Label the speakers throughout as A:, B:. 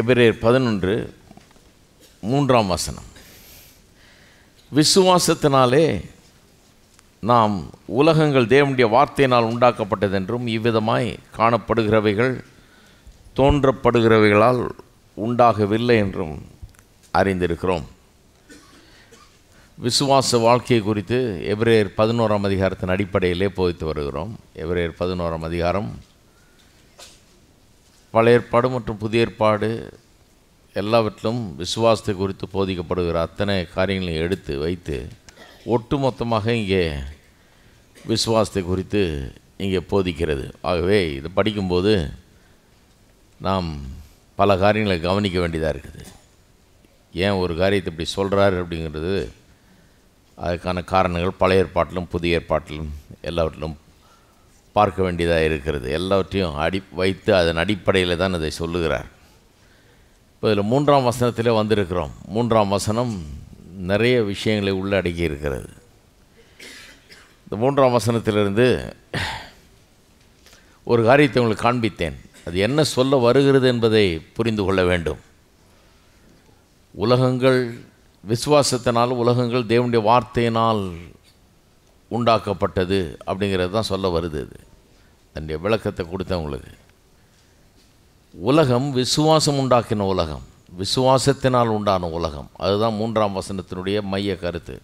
A: எபிரேர் பதினொன்று மூன்றாம் வசனம் விசுவாசத்தினாலே நாம் உலகங்கள் தேவனுடைய வார்த்தையினால் உண்டாக்கப்பட்டதென்றும் இவ்விதமாய் காணப்படுகிறவைகள் தோன்றப்படுகிறவைகளால் உண்டாகவில்லை என்றும் அறிந்திருக்கிறோம் விசுவாச வாழ்க்கை குறித்து எப்ரேயர் பதினோராம் அதிகாரத்தின் அடிப்படையிலே போதித்து வருகிறோம் எப்ரேயர் பதினோராம் அதிகாரம் பழைய ஏற்பாடு மற்றும் புதிய ஏற்பாடு எல்லாவற்றிலும் விசுவாசத்தை குறித்து போதிக்கப்படுகிற அத்தனை காரியங்களையும் எடுத்து வைத்து ஒட்டுமொத்தமாக இங்கே விசுவாசத்தை குறித்து இங்கே போதிக்கிறது ஆகவே இதை படிக்கும்போது நாம் பல காரியங்களை கவனிக்க வேண்டியதாக இருக்குது ஏன் ஒரு காரியத்தை இப்படி சொல்கிறாரு அப்படிங்கிறது அதுக்கான காரணங்கள் பழைய ஏற்பாட்டிலும் புதிய ஏற்பாட்டிலும் எல்லாவற்றிலும் பார்க்க வேண்டியதாக இருக்கிறது எல்லாவற்றையும் அடி வைத்து அதன் அடிப்படையில் தான் இதை சொல்லுகிறார் இப்போ இதில் மூன்றாம் வசனத்தில் வந்திருக்கிறோம் மூன்றாம் வசனம் நிறைய விஷயங்களை உள்ளடக்கி இருக்கிறது இந்த மூன்றாம் வசனத்திலிருந்து ஒரு காரியத்தை உங்களுக்கு காண்பித்தேன் அது என்ன சொல்ல வருகிறது என்பதை புரிந்து கொள்ள வேண்டும் உலகங்கள் விசுவாசத்தினால் உலகங்கள் தேவனுடைய வார்த்தையினால் உண்டாக்கப்பட்டது அப்படிங்கிறது தான் சொல்ல வருது அது தன்னுடைய விளக்கத்தை கொடுத்தேன் உங்களுக்கு உலகம் விசுவாசம் உண்டாக்கின உலகம் விசுவாசத்தினால் உண்டான உலகம் அதுதான் மூன்றாம் வசனத்தினுடைய மைய கருத்து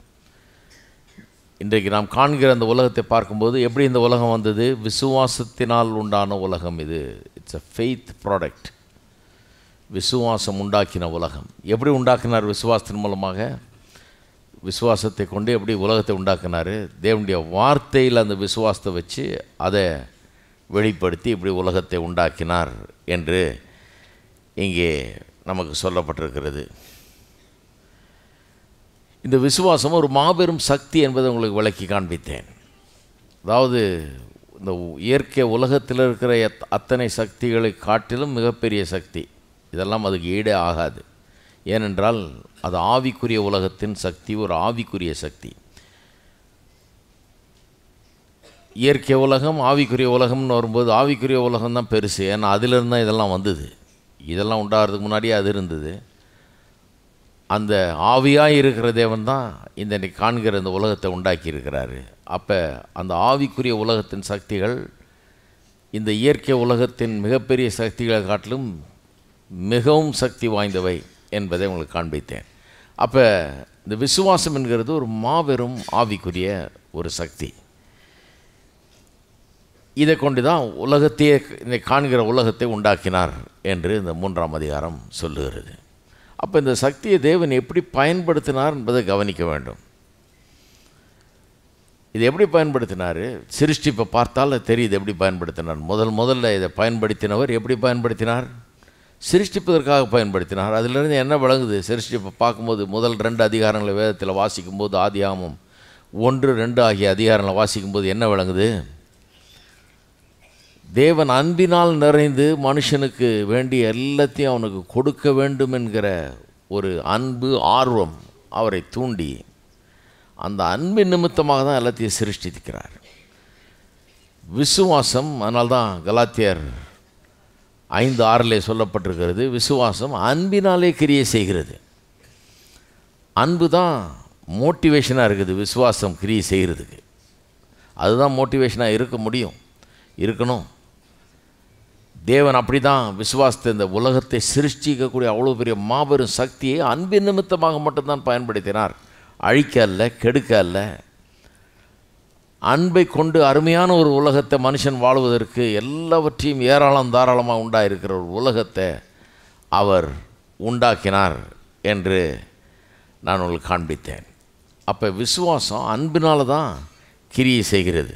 A: இன்றைக்கு நாம் காண்கிற அந்த உலகத்தை பார்க்கும்போது எப்படி இந்த உலகம் வந்தது விசுவாசத்தினால் உண்டான உலகம் இது இட்ஸ் அ ஃபெய்த் ப்ராடக்ட் விசுவாசம் உண்டாக்கின உலகம் எப்படி உண்டாக்கினார் விசுவாசத்தின் மூலமாக விசுவாசத்தை கொண்டு எப்படி உலகத்தை உண்டாக்குனார் தேவனுடைய வார்த்தையில் அந்த விசுவாசத்தை வச்சு அதை வெளிப்படுத்தி இப்படி உலகத்தை உண்டாக்கினார் என்று இங்கே நமக்கு சொல்லப்பட்டிருக்கிறது இந்த விசுவாசம் ஒரு மாபெரும் சக்தி என்பதை உங்களுக்கு விளக்கி காண்பித்தேன் அதாவது இந்த இயற்கை உலகத்தில் இருக்கிற எத் அத்தனை சக்திகளை காட்டிலும் மிகப்பெரிய சக்தி இதெல்லாம் அதுக்கு ஈடே ஆகாது ஏனென்றால் அது ஆவிக்குரிய உலகத்தின் சக்தி ஒரு ஆவிக்குரிய சக்தி இயற்கை உலகம் ஆவிக்குரிய உலகம்னு வரும்போது ஆவிக்குரிய உலகம் தான் பெருசு ஏன்னா அதிலிருந்து தான் இதெல்லாம் வந்தது இதெல்லாம் உண்டாகிறதுக்கு முன்னாடியே அது இருந்தது அந்த ஆவியாக இருக்கிற தேவன் தான் இந்த காண்கிற இந்த உலகத்தை உண்டாக்கி இருக்கிறாரு அப்போ அந்த ஆவிக்குரிய உலகத்தின் சக்திகள் இந்த இயற்கை உலகத்தின் மிகப்பெரிய சக்திகளை காட்டிலும் மிகவும் சக்தி வாய்ந்தவை என்பதை உங்களுக்கு காண்பித்தேன் அப்போ இந்த விசுவாசம் என்கிறது ஒரு மாபெரும் ஆவிக்குரிய ஒரு சக்தி இதை கொண்டு தான் உலகத்தையே இந்த காண்கிற உலகத்தை உண்டாக்கினார் என்று இந்த மூன்றாம் அதிகாரம் சொல்லுகிறது அப்போ இந்த சக்தியை தேவன் எப்படி பயன்படுத்தினார் என்பதை கவனிக்க வேண்டும் இதை எப்படி பயன்படுத்தினார் சிருஷ்டி இப்போ பார்த்தால் தெரியுது எப்படி பயன்படுத்தினார் முதல் முதல்ல இதை பயன்படுத்தினவர் எப்படி பயன்படுத்தினார் சிருஷ்டிப்பதற்காக பயன்படுத்தினார் அதிலிருந்து என்ன விளங்குது சிருஷ்டிப்பை பார்க்கும்போது முதல் ரெண்டு அதிகாரங்களை வேதத்தில் வாசிக்கும்போது ஆதியாமம் ஒன்று ரெண்டு ஆகிய அதிகாரங்களை வாசிக்கும்போது என்ன விளங்குது தேவன் அன்பினால் நிறைந்து மனுஷனுக்கு வேண்டிய எல்லாத்தையும் அவனுக்கு கொடுக்க வேண்டும் என்கிற ஒரு அன்பு ஆர்வம் அவரை தூண்டி அந்த அன்பின் நிமித்தமாக தான் எல்லாத்தையும் சிருஷ்டிக்கிறார் விசுவாசம் அதனால்தான் கலாத்தியர் ஐந்து ஆறிலே சொல்லப்பட்டிருக்கிறது விசுவாசம் அன்பினாலே கிரியை செய்கிறது அன்பு தான் மோட்டிவேஷனாக இருக்குது விசுவாசம் கிரியை செய்கிறதுக்கு அதுதான் மோட்டிவேஷனாக இருக்க முடியும் இருக்கணும் தேவன் அப்படி தான் விசுவாசத்தை இந்த உலகத்தை சிருஷ்டிக்கக்கூடிய அவ்வளோ பெரிய மாபெரும் சக்தியை அன்பின் நிமித்தமாக மட்டும்தான் பயன்படுத்தினார் அழிக்க அல்ல கெடுக்க அல்ல அன்பை கொண்டு அருமையான ஒரு உலகத்தை மனுஷன் வாழ்வதற்கு எல்லாவற்றையும் ஏராளம் தாராளமாக உண்டாயிருக்கிற ஒரு உலகத்தை அவர் உண்டாக்கினார் என்று நான் உங்களுக்கு காண்பித்தேன் அப்போ விசுவாசம் அன்பினால் தான் கிரியை செய்கிறது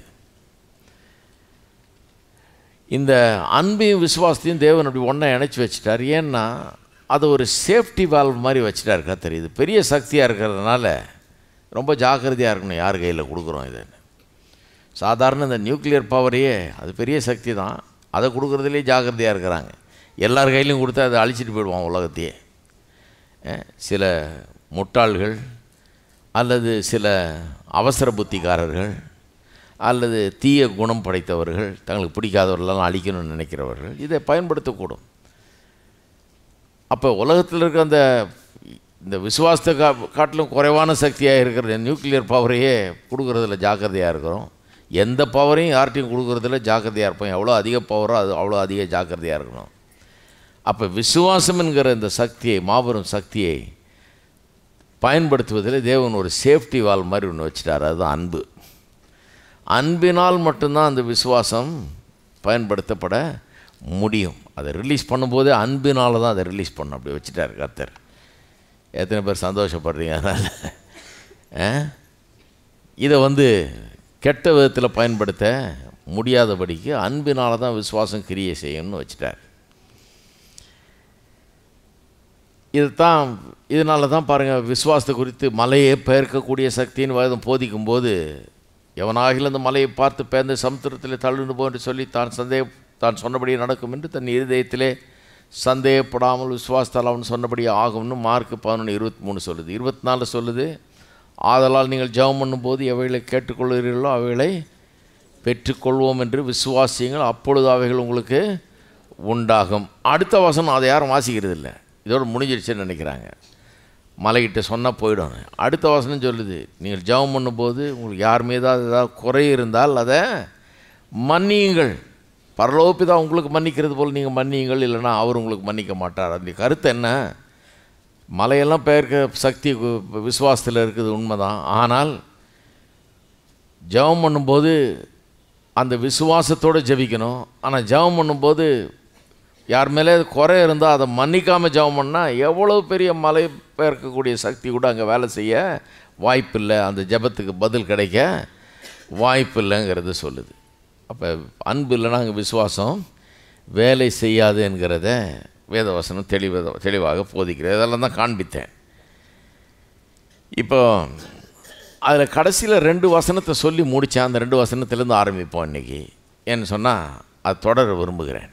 A: இந்த அன்பையும் விசுவாசத்தையும் தேவன் அப்படி ஒன்றா இணைச்சி வச்சுட்டார் ஏன்னா அது ஒரு சேஃப்டி வால்வ் மாதிரி வச்சுட்டா இருக்கா தெரியுது பெரிய சக்தியாக இருக்கிறதுனால ரொம்ப ஜாக்கிரதையாக இருக்கணும் யார் கையில் கொடுக்குறோம் இதை சாதாரண இந்த நியூக்ளியர் பவரையே அது பெரிய சக்தி தான் அதை கொடுக்குறதுலே ஜாகிரதையாக இருக்கிறாங்க எல்லார் கையிலையும் கொடுத்தா அதை அழிச்சிட்டு போயிடுவோம் உலகத்தையே சில முட்டாள்கள் அல்லது சில அவசர புத்திக்காரர்கள் அல்லது தீய குணம் படைத்தவர்கள் தங்களுக்கு பிடிக்காதவர்களெல்லாம் அழிக்கணும்னு நினைக்கிறவர்கள் இதை பயன்படுத்தக்கூடும் அப்போ உலகத்தில் இருக்கிற அந்த இந்த விசுவாசத்தை கா காட்டிலும் குறைவான சக்தியாக இருக்கிற நியூக்ளியர் பவரையே கொடுக்குறதுல ஜாக்கிரதையாக இருக்கிறோம் எந்த பவரையும் யார்ட்டையும் கொடுக்குறதில்ல ஜாக்கிரதையாக இருப்போம் எவ்வளோ அதிக பவரோ அது அவ்வளோ அதிக ஜாக்கிரதையாக இருக்கணும் அப்போ விசுவாசம் என்கிற இந்த சக்தியை மாபெரும் சக்தியை பயன்படுத்துவதில் தேவன் ஒரு சேஃப்டி வால் மாதிரி ஒன்று வச்சுட்டார் அதுதான் அன்பு அன்பினால் மட்டும்தான் அந்த விசுவாசம் பயன்படுத்தப்பட முடியும் அதை ரிலீஸ் பண்ணும்போது அன்பினால் தான் அதை ரிலீஸ் பண்ணும் அப்படி வச்சுட்டார் கத்தர் எத்தனை பேர் சந்தோஷப்படுறீங்க அதனால் இதை வந்து கெட்ட விதத்தில் பயன்படுத்த முடியாதபடிக்கு அன்பினால் தான் விசுவாசம் கிரியை செய்யணும்னு வச்சுட்டார் இதுதான் இதனால தான் பாருங்கள் விசுவாசத்தை குறித்து மலையை பெயர்க்கக்கூடிய சக்தின்னு வேதம் போதிக்கும்போது போது அந்த மலையை பார்த்து பேர்ந்து சமுத்திரத்தில் தள்ளுண்டு போன்று சொல்லி தான் சந்தேக தான் சொன்னபடியே நடக்கும் என்று தன் இருதயத்திலே சந்தேகப்படாமல் விசுவாசத்தால் அவன் சொன்னபடியே ஆகும்னு மார்க் பதினொன்று இருபத்தி மூணு சொல்லுது இருபத்தி நாலு சொல்லுது ஆதலால் நீங்கள் ஜெபம் பண்ணும்போது எவைகளை கேட்டுக்கொள்கிறீர்களோ அவைகளை பெற்றுக்கொள்வோம் என்று விசுவாசியங்கள் அப்பொழுது அவைகள் உங்களுக்கு உண்டாகும் அடுத்த வசனம் அதை யாரும் வாசிக்கிறது இல்லை இதோடு முடிஞ்சிடுச்சுன்னு நினைக்கிறாங்க மலைகிட்ட சொன்னால் போயிடும் அடுத்த வசனம் சொல்லுது நீங்கள் ஜெபம் பண்ணும்போது உங்களுக்கு யார் மீதாவது ஏதாவது குறை இருந்தால் அதை மன்னியுங்கள் தான் உங்களுக்கு மன்னிக்கிறது போல் நீங்கள் மன்னியுங்கள் இல்லைனா அவர் உங்களுக்கு மன்னிக்க மாட்டார் அந்த கருத்து என்ன மலையெல்லாம் பெயர்க்க சக்தி விசுவாசத்தில் இருக்குது உண்மை தான் ஆனால் ஜபம் பண்ணும்போது அந்த விசுவாசத்தோடு ஜபிக்கணும் ஆனால் ஜபம் பண்ணும்போது யார் மேலே குறை இருந்தால் அதை மன்னிக்காமல் ஜபம் பண்ணால் எவ்வளோ பெரிய மலை பெயர்க்கக்கூடிய சக்தி கூட அங்கே வேலை செய்ய வாய்ப்பில்லை அந்த ஜபத்துக்கு பதில் கிடைக்க வாய்ப்பில்லைங்கிறது சொல்லுது அப்போ அன்பு இல்லைன்னா அங்கே விசுவாசம் வேலை செய்யாது என்கிறத வேதவசனம் தெளிவ தெளிவாக போதிக்கிறது அதெல்லாம் தான் காண்பித்தேன் இப்போ அதில் கடைசியில் ரெண்டு வசனத்தை சொல்லி முடித்தேன் அந்த ரெண்டு வசனத்துலேருந்து ஆரம்பிப்போம் இன்றைக்கி ஏன்னு சொன்னால் அது தொடர விரும்புகிறேன்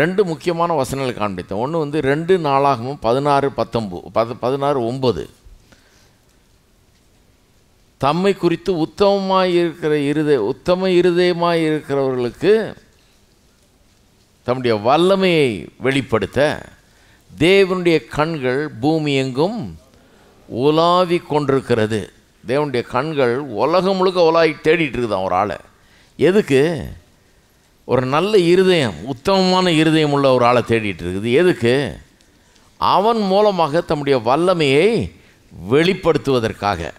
A: ரெண்டு முக்கியமான வசனங்களை காண்பித்தேன் ஒன்று வந்து ரெண்டு நாளாகவும் பதினாறு பத்தொம்பது பத பதினாறு ஒம்பது தம்மை குறித்து உத்தமமாக இருக்கிற இருதய உத்தம இருதயமாக இருக்கிறவர்களுக்கு தம்முடைய வல்லமையை வெளிப்படுத்த தேவனுடைய கண்கள் பூமி எங்கும் உலாவி கொண்டிருக்கிறது தேவனுடைய கண்கள் உலகம் முழுக்க உலாவி தேடிட்டு இருக்குதான் ஒரு ஆளை எதுக்கு ஒரு நல்ல இருதயம் உத்தமமான இருதயம் உள்ள ஒரு ஆளை தேடிட்டு இருக்குது எதுக்கு அவன் மூலமாக தம்முடைய வல்லமையை வெளிப்படுத்துவதற்காக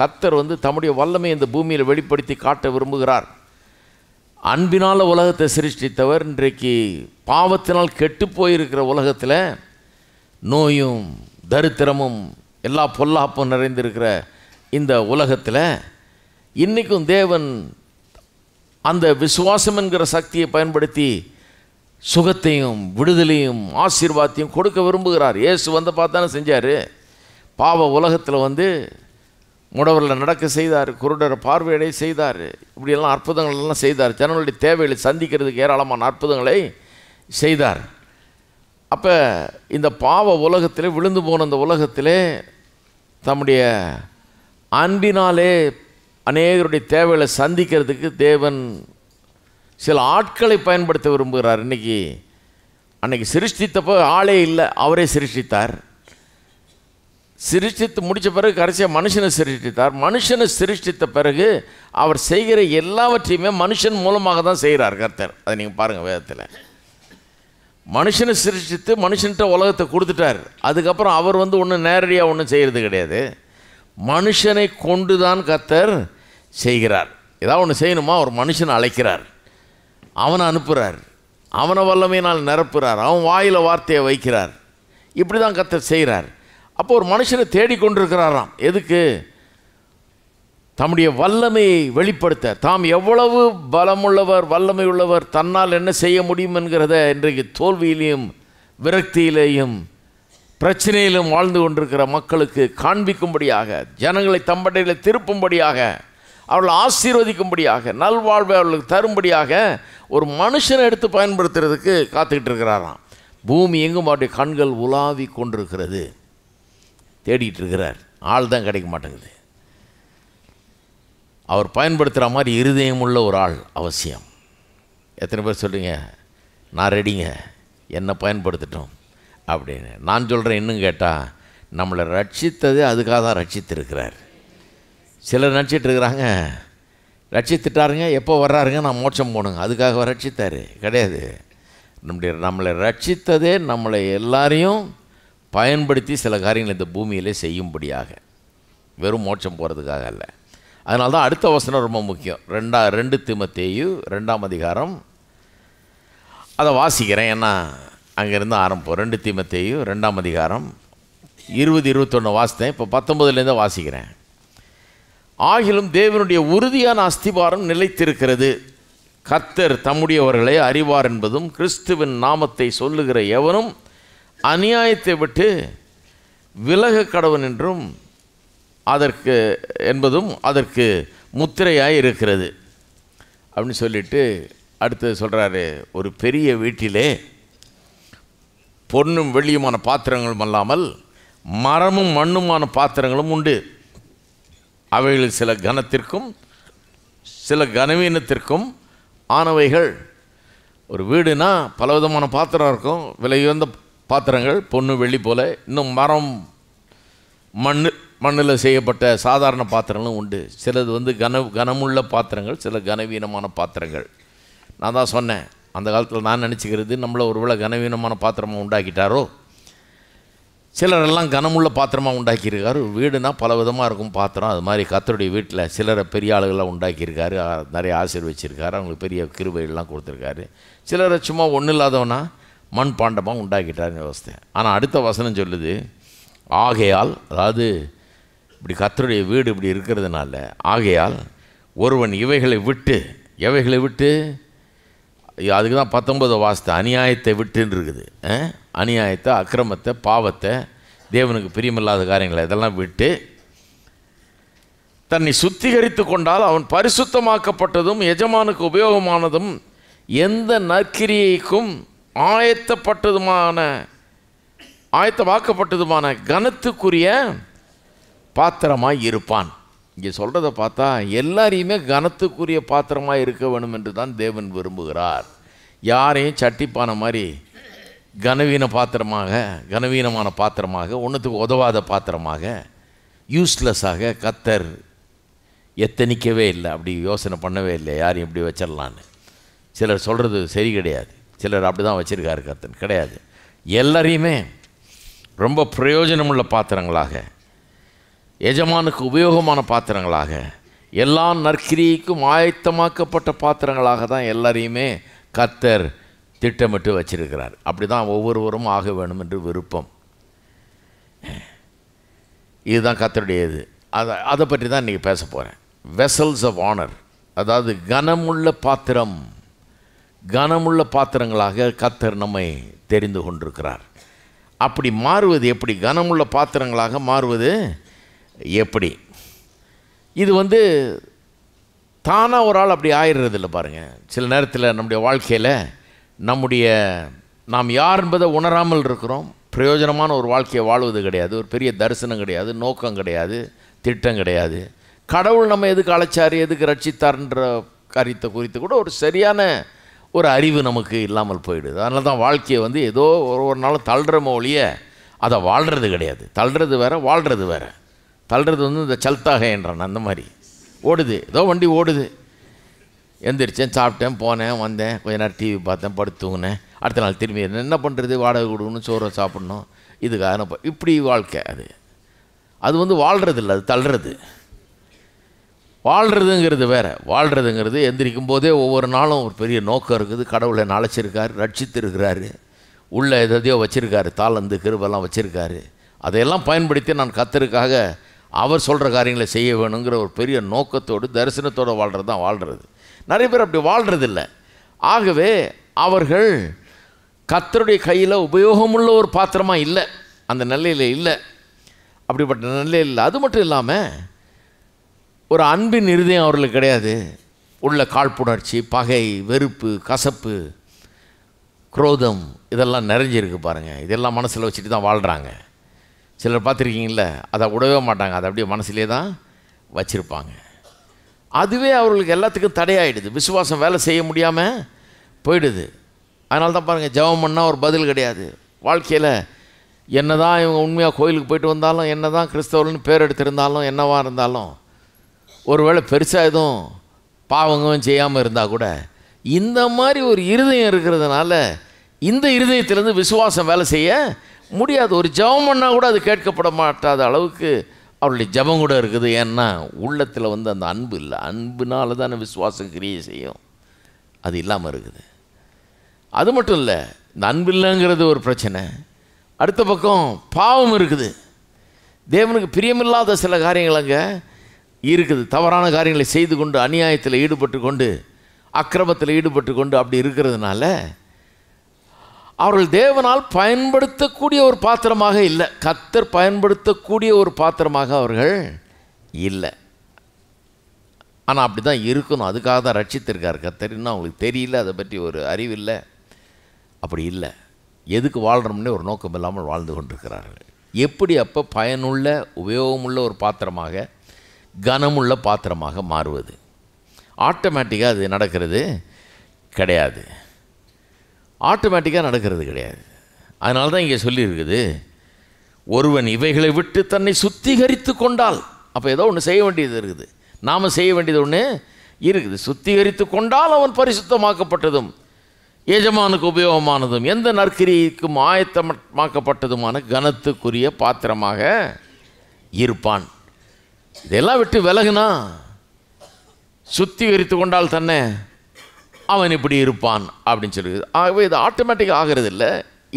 A: கத்தர் வந்து தம்முடைய வல்லமையை இந்த பூமியில் வெளிப்படுத்தி காட்ட விரும்புகிறார் அன்பினால் உலகத்தை சிருஷ்டித்தவர் இன்றைக்கு பாவத்தினால் கெட்டு போயிருக்கிற உலகத்தில் நோயும் தரித்திரமும் எல்லா பொல்லாப்பும் நிறைந்திருக்கிற இந்த உலகத்தில் இன்றைக்கும் தேவன் அந்த விசுவாசம் என்கிற சக்தியை பயன்படுத்தி சுகத்தையும் விடுதலையும் ஆசீர்வாத்தையும் கொடுக்க விரும்புகிறார் இயேசு வந்து பார்த்தானே செஞ்சார் பாவ உலகத்தில் வந்து முடவரில் நடக்க செய்தார் குருடர் பார்வையடை செய்தார் இப்படியெல்லாம் அற்புதங்கள்லாம் செய்தார் ஜனங்களுடைய தேவைகளை சந்திக்கிறதுக்கு ஏராளமான அற்புதங்களை செய்தார் அப்போ இந்த பாவ உலகத்தில் விழுந்து போன அந்த உலகத்திலே தம்முடைய அன்பினாலே அநேகருடைய தேவைகளை சந்திக்கிறதுக்கு தேவன் சில ஆட்களை பயன்படுத்த விரும்புகிறார் இன்றைக்கி அன்றைக்கி சிருஷ்டித்தப்போ ஆளே இல்லை அவரே சிருஷ்டித்தார் சிருஷ்டித்து முடித்த பிறகு கடைசியாக மனுஷனை சிருஷ்டித்தார் மனுஷனை சிருஷ்டித்த பிறகு அவர் செய்கிற எல்லாவற்றையுமே மனுஷன் மூலமாக தான் செய்கிறார் கர்த்தர் அதை நீங்கள் பாருங்கள் வேதத்தில் மனுஷனை சிருஷ்டித்து மனுஷன்கிட்ட உலகத்தை கொடுத்துட்டார் அதுக்கப்புறம் அவர் வந்து ஒன்றும் நேரடியாக ஒன்றும் செய்கிறது கிடையாது மனுஷனை கொண்டு தான் கர்த்தர் செய்கிறார் ஏதாவது ஒன்று செய்யணுமா ஒரு மனுஷனை அழைக்கிறார் அவனை அனுப்புகிறார் அவனை வல்லமையினால் நிரப்புகிறார் அவன் வாயில் வார்த்தையை வைக்கிறார் இப்படி தான் கர்த்தர் செய்கிறார் அப்போ ஒரு மனுஷனை தேடிக்கொண்டிருக்கிறாராம் எதுக்கு தம்முடைய வல்லமையை வெளிப்படுத்த தாம் எவ்வளவு பலமுள்ளவர் வல்லமை உள்ளவர் தன்னால் என்ன செய்ய முடியும் என்கிறத இன்றைக்கு தோல்வியிலையும் விரக்தியிலேயும் பிரச்சனையிலும் வாழ்ந்து கொண்டிருக்கிற மக்களுக்கு காண்பிக்கும்படியாக ஜனங்களை தம்படையில் திருப்பும்படியாக அவர்களை ஆசீர்வதிக்கும்படியாக நல்வாழ்வை அவர்களுக்கு தரும்படியாக ஒரு மனுஷனை எடுத்து பயன்படுத்துறதுக்கு காத்துக்கிட்டு இருக்கிறாராம் பூமி எங்கும் அவருடைய கண்கள் உலாவி கொண்டிருக்கிறது தேடிட்டு இருக்கிறார் ஆள் தான் கிடைக்க மாட்டேங்குது அவர் பயன்படுத்துகிற மாதிரி இருதயம் உள்ள ஒரு ஆள் அவசியம் எத்தனை பேர் சொல்லுங்க நான் ரெடிங்க என்னை பயன்படுத்திட்டோம் அப்படின்னு நான் சொல்கிறேன் இன்னும் கேட்டால் நம்மளை ரட்சித்தது அதுக்காக தான் ரட்சித்திருக்கிறார் சிலர் நினச்சிட்டு இருக்கிறாங்க ரட்சித்துட்டாருங்க எப்போ வர்றாருங்க நான் மோட்சம் போகணுங்க அதுக்காக ரட்சித்தார் கிடையாது நம்முடைய நம்மளை ரட்சித்ததே நம்மளை எல்லாரையும் பயன்படுத்தி சில காரியங்கள் இந்த பூமியிலே செய்யும்படியாக வெறும் மோட்சம் போகிறதுக்காக அல்ல அதனால தான் அடுத்த வசனம் ரொம்ப முக்கியம் ரெண்டா ரெண்டு திமத்தேயு ரெண்டாம் அதிகாரம் அதை வாசிக்கிறேன் ஏன்னா அங்கேருந்து ஆரம்பிப்போம் ரெண்டு திமத்தேயு ரெண்டாம் அதிகாரம் இருபது இருபத்தொன்று வாசித்தேன் இப்போ பத்தொம்பதுலேருந்து வாசிக்கிறேன் ஆகிலும் தேவனுடைய உறுதியான அஸ்திபாரம் நிலைத்திருக்கிறது கர்த்தர் தம்முடையவர்களை அறிவார் என்பதும் கிறிஸ்துவின் நாமத்தை சொல்லுகிற எவனும் அநியாயத்தை விட்டு விலக கடவன் என்றும் அதற்கு என்பதும் அதற்கு முத்திரையாக இருக்கிறது அப்படின்னு சொல்லிட்டு அடுத்து சொல்கிறாரு ஒரு பெரிய வீட்டிலே பொண்ணும் வெள்ளியுமான பாத்திரங்களும் அல்லாமல் மரமும் மண்ணுமான பாத்திரங்களும் உண்டு அவைகளில் சில கனத்திற்கும் சில கனவீனத்திற்கும் ஆனவைகள் ஒரு வீடுனா பலவிதமான பாத்திரம் இருக்கும் உயர்ந்த பாத்திரங்கள் பொண்ணு வெள்ளி போல் இன்னும் மரம் மண் மண்ணில் செய்யப்பட்ட சாதாரண பாத்திரங்களும் உண்டு சிலது வந்து கன கனமுள்ள பாத்திரங்கள் சில கனவீனமான பாத்திரங்கள் நான் தான் சொன்னேன் அந்த காலத்தில் நான் நினச்சிக்கிறது நம்மளை ஒருவேளை கனவீனமான பாத்திரமாக உண்டாக்கிட்டாரோ சிலரெல்லாம் கனமுள்ள பாத்திரமாக உண்டாக்கியிருக்காரு வீடுனா பல விதமாக இருக்கும் பாத்திரம் அது மாதிரி கத்தருடைய வீட்டில் சிலரை பெரிய ஆளுகளாக உண்டாக்கியிருக்காரு நிறைய ஆசீர்வச்சிருக்காரு அவங்களுக்கு பெரிய கிருபைகள்லாம் கொடுத்துருக்காரு சிலரை சும்மா ஒன்றும் இல்லாதவனா மண் பாண்டமாக உண்டாக்கிட்டார் அவஸ்தை ஆனால் அடுத்த வசனம் சொல்லுது ஆகையால் அதாவது இப்படி கத்தருடைய வீடு இப்படி இருக்கிறதுனால ஆகையால் ஒருவன் இவைகளை விட்டு எவைகளை விட்டு அதுக்கு தான் பத்தொன்பது வாசத்தை அநியாயத்தை விட்டுன்னு இருக்குது அநியாயத்தை அக்கிரமத்தை பாவத்தை தேவனுக்கு பிரியமில்லாத காரியங்களை இதெல்லாம் விட்டு தன்னை சுத்திகரித்து கொண்டால் அவன் பரிசுத்தமாக்கப்பட்டதும் எஜமானுக்கு உபயோகமானதும் எந்த நற்கிரியைக்கும் ஆயத்தப்பட்டதுமான ஆயத்தமாக்கப்பட்டதுமான கனத்துக்குரிய பாத்திரமாக இருப்பான் இங்கே சொல்கிறத பார்த்தா எல்லாரையுமே கனத்துக்குரிய பாத்திரமாக இருக்க வேணும் என்று தான் தேவன் விரும்புகிறார் யாரையும் சட்டிப்பான மாதிரி கனவீன பாத்திரமாக கனவீனமான பாத்திரமாக ஒன்றுத்துக்கு உதவாத பாத்திரமாக யூஸ்லெஸ்ஸாக கத்தர் எத்தனிக்கவே இல்லை அப்படி யோசனை பண்ணவே இல்லை யாரையும் இப்படி வச்சிடலான்னு சிலர் சொல்கிறது சரி கிடையாது சிலர் அப்படி தான் வச்சுருக்காரு கர்த்தன் கிடையாது எல்லாரையுமே ரொம்ப பிரயோஜனமுள்ள பாத்திரங்களாக எஜமானுக்கு உபயோகமான பாத்திரங்களாக எல்லா நற்கிரிக்கும் ஆயத்தமாக்கப்பட்ட பாத்திரங்களாக தான் எல்லாரையுமே கத்தர் திட்டமிட்டு வச்சிருக்கிறார் அப்படி தான் ஒவ்வொருவரும் ஆக வேணும் என்று விருப்பம் இதுதான் கத்தருடைய இது அதை அதை பற்றி தான் இன்றைக்கி பேச போகிறேன் வெசல்ஸ் ஆஃப் ஆனர் அதாவது கனமுள்ள பாத்திரம் கனமுள்ள பாத்திரங்களாக கத்தர் நம்மை தெரிந்து கொண்டிருக்கிறார் அப்படி மாறுவது எப்படி கனமுள்ள பாத்திரங்களாக மாறுவது எப்படி இது வந்து தானாக ஒரு ஆள் அப்படி ஆயிடுறதில்ல பாருங்கள் சில நேரத்தில் நம்முடைய வாழ்க்கையில் நம்முடைய நாம் யார் என்பதை உணராமல் இருக்கிறோம் பிரயோஜனமான ஒரு வாழ்க்கையை வாழ்வது கிடையாது ஒரு பெரிய தரிசனம் கிடையாது நோக்கம் கிடையாது திட்டம் கிடையாது கடவுள் நம்ம எதுக்கு அழைச்சார் எதுக்கு ரட்சித்தார்ன்ற காரியத்தை குறித்து கூட ஒரு சரியான ஒரு அறிவு நமக்கு இல்லாமல் போயிடுது அதனால தான் வாழ்க்கையை வந்து ஏதோ ஒரு ஒரு நாள் தள்ளுற மொழிய அதை வாழ்கிறது கிடையாது தள்ளுறது வேறு வாழ்கிறது வேறு தள்ளுறது வந்து இந்த சல்தாக என்றான் அந்த மாதிரி ஓடுது ஏதோ வண்டி ஓடுது எந்திரிச்சேன் சாப்பிட்டேன் போனேன் வந்தேன் கொஞ்ச நேரம் டிவி பார்த்தேன் படுத்து தூங்கினேன் அடுத்த நாள் திரும்பி என்ன பண்ணுறது வாடகை கொடுக்கணும் சோறை சாப்பிட்ணும் இதுக்காக இப்படி வாழ்க்கை அது அது வந்து வாழ்கிறது இல்லை அது தள்ளுறது வாழ்கிறதுங்கிறது வேறு வாழ்கிறதுங்கிறது எந்திரிக்கும் போதே ஒவ்வொரு நாளும் ஒரு பெரிய நோக்கம் இருக்குது கடவுளை நாளைச்சிருக்கார் ரட்சித்து இருக்கிறாரு உள்ளே எதையோ வச்சுருக்காரு தாளந்து கிருபெல்லாம் வச்சுருக்காரு அதையெல்லாம் பயன்படுத்தி நான் கத்தருக்காக அவர் சொல்கிற காரியங்களை செய்ய வேணுங்கிற ஒரு பெரிய நோக்கத்தோடு தரிசனத்தோடு வாழ்கிறது தான் வாழ்கிறது நிறைய பேர் அப்படி வாழ்கிறதில்ல ஆகவே அவர்கள் கத்தருடைய கையில் உபயோகமுள்ள ஒரு பாத்திரமாக இல்லை அந்த நிலையில் இல்லை அப்படிப்பட்ட நிலையில் இல்லை அது மட்டும் இல்லாமல் ஒரு அன்பின் இருதயம் அவர்களுக்கு கிடையாது உள்ள காழ்ப்புணர்ச்சி பகை வெறுப்பு கசப்பு குரோதம் இதெல்லாம் நிறைஞ்சிருக்கு பாருங்கள் இதெல்லாம் மனசில் வச்சுட்டு தான் வாழ்கிறாங்க சிலர் பார்த்துருக்கீங்கள அதை விடவே மாட்டாங்க அதை அப்படியே மனசுலே தான் வச்சுருப்பாங்க அதுவே அவர்களுக்கு எல்லாத்துக்கும் தடையாயிடுது விசுவாசம் வேலை செய்ய முடியாமல் போயிடுது அதனால தான் பாருங்கள் ஜபம் பண்ணால் ஒரு பதில் கிடையாது வாழ்க்கையில் என்ன தான் இவங்க உண்மையாக கோயிலுக்கு போயிட்டு வந்தாலும் என்ன தான் கிறிஸ்தவர்கள்னு பேர் எடுத்திருந்தாலும் என்னவாக இருந்தாலும் ஒருவேளை பெருசாக எதுவும் பாவங்களும் செய்யாமல் இருந்தால் கூட இந்த மாதிரி ஒரு இருதயம் இருக்கிறதுனால இந்த இருதயத்திலேருந்து விசுவாசம் வேலை செய்ய முடியாது ஒரு ஜபம் பண்ணால் கூட அது கேட்கப்பட மாட்டாத அளவுக்கு அவருடைய ஜபம் கூட இருக்குது ஏன்னா உள்ளத்தில் வந்து அந்த அன்பு இல்லை அன்புனால தானே விசுவாசம் கிரியை செய்யும் அது இல்லாமல் இருக்குது அது மட்டும் இல்லை இந்த அன்பு இல்லைங்கிறது ஒரு பிரச்சனை அடுத்த பக்கம் பாவம் இருக்குது தேவனுக்கு பிரியமில்லாத சில காரியங்கள் அங்கே இருக்குது தவறான காரியங்களை செய்து கொண்டு அநியாயத்தில் ஈடுபட்டு கொண்டு அக்கிரமத்தில் ஈடுபட்டு கொண்டு அப்படி இருக்கிறதுனால அவர்கள் தேவனால் பயன்படுத்தக்கூடிய ஒரு பாத்திரமாக இல்லை கத்தர் பயன்படுத்தக்கூடிய ஒரு பாத்திரமாக அவர்கள் இல்லை ஆனால் அப்படி தான் இருக்கணும் அதுக்காக தான் ரட்சித்திருக்கார் கத்தர் இன்னும் அவங்களுக்கு தெரியல அதை பற்றி ஒரு அறிவு இல்லை அப்படி இல்லை எதுக்கு வாழ்கிறோம்னே ஒரு நோக்கம் இல்லாமல் வாழ்ந்து கொண்டிருக்கிறார்கள் எப்படி அப்போ பயனுள்ள உபயோகமுள்ள ஒரு பாத்திரமாக கனமுள்ள பாத்திரமாக மாறுவது ஆட்டோமேட்டிக்காக அது நடக்கிறது கிடையாது ஆட்டோமேட்டிக்காக நடக்கிறது கிடையாது அதனால தான் இங்கே சொல்லியிருக்குது ஒருவன் இவைகளை விட்டு தன்னை சுத்திகரித்து கொண்டால் அப்போ ஏதோ ஒன்று செய்ய வேண்டியது இருக்குது நாம் செய்ய வேண்டியது ஒன்று இருக்குது சுத்திகரித்து கொண்டால் அவன் பரிசுத்தமாக்கப்பட்டதும் எஜமானுக்கு உபயோகமானதும் எந்த நற்கிரிக்கும் ஆயத்தமாக்கப்பட்டதுமான கனத்துக்குரிய பாத்திரமாக இருப்பான் இதெல்லாம் விட்டு விலகுனா சுத்தி வெறித்து கொண்டால் தானே அவன் இப்படி இருப்பான் அப்படின்னு சொல்லி ஆகவே இது ஆட்டோமேட்டிக்காக ஆகிறது இல்லை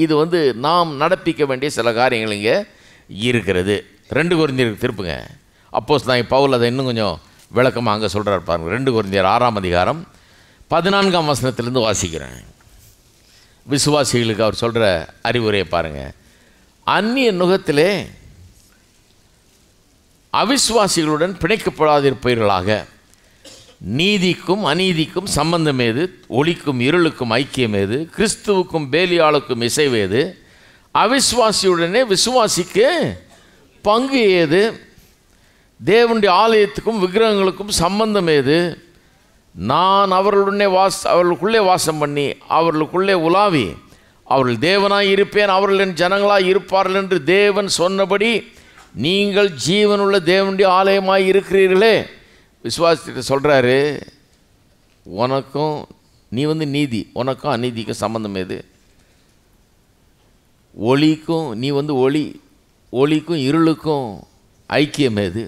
A: இது வந்து நாம் நடப்பிக்க வேண்டிய சில காரியங்கள் இங்கே இருக்கிறது ரெண்டு குறைந்தியருக்கு திருப்புங்க அப்போஸ் தான் பவுல் அதை இன்னும் கொஞ்சம் விளக்கமாக அங்கே சொல்கிறார் பாருங்கள் ரெண்டு குறைந்தியர் ஆறாம் அதிகாரம் பதினான்காம் வசனத்திலேருந்து வாசிக்கிறேன் விசுவாசிகளுக்கு அவர் சொல்கிற அறிவுரையை பாருங்கள் அந்நிய நுகத்திலே அவிஸ்வாசிகளுடன் பிணைக்கப்படாதிருப்பீர்களாக நீதிக்கும் அநீதிக்கும் சம்பந்தம் ஏது ஒளிக்கும் இருளுக்கும் ஐக்கியம் ஏது கிறிஸ்துவுக்கும் பேலியாளுக்கும் இசைவேது அவிஸ்வாசியுடனே விசுவாசிக்கு பங்கு ஏது தேவனுடைய ஆலயத்துக்கும் விக்கிரகங்களுக்கும் சம்பந்தம் ஏது நான் அவர்களுடனே வாஸ் அவர்களுக்குள்ளே வாசம் பண்ணி அவர்களுக்குள்ளே உலாவி அவர்கள் தேவனாய் இருப்பேன் அவர்கள் என் ஜனங்களாக இருப்பார்கள் என்று தேவன் சொன்னபடி நீங்கள் ஜீவனுள்ள தேவனுடைய ஆலயமாக இருக்கிறீர்களே விசுவாசத்தை சொல்கிறாரு உனக்கும் நீ வந்து நீதி உனக்கும் அநீதிக்கும் சம்மந்தம் எது ஒளிக்கும் நீ வந்து ஒளி ஒளிக்கும் இருளுக்கும் ஐக்கியம் எது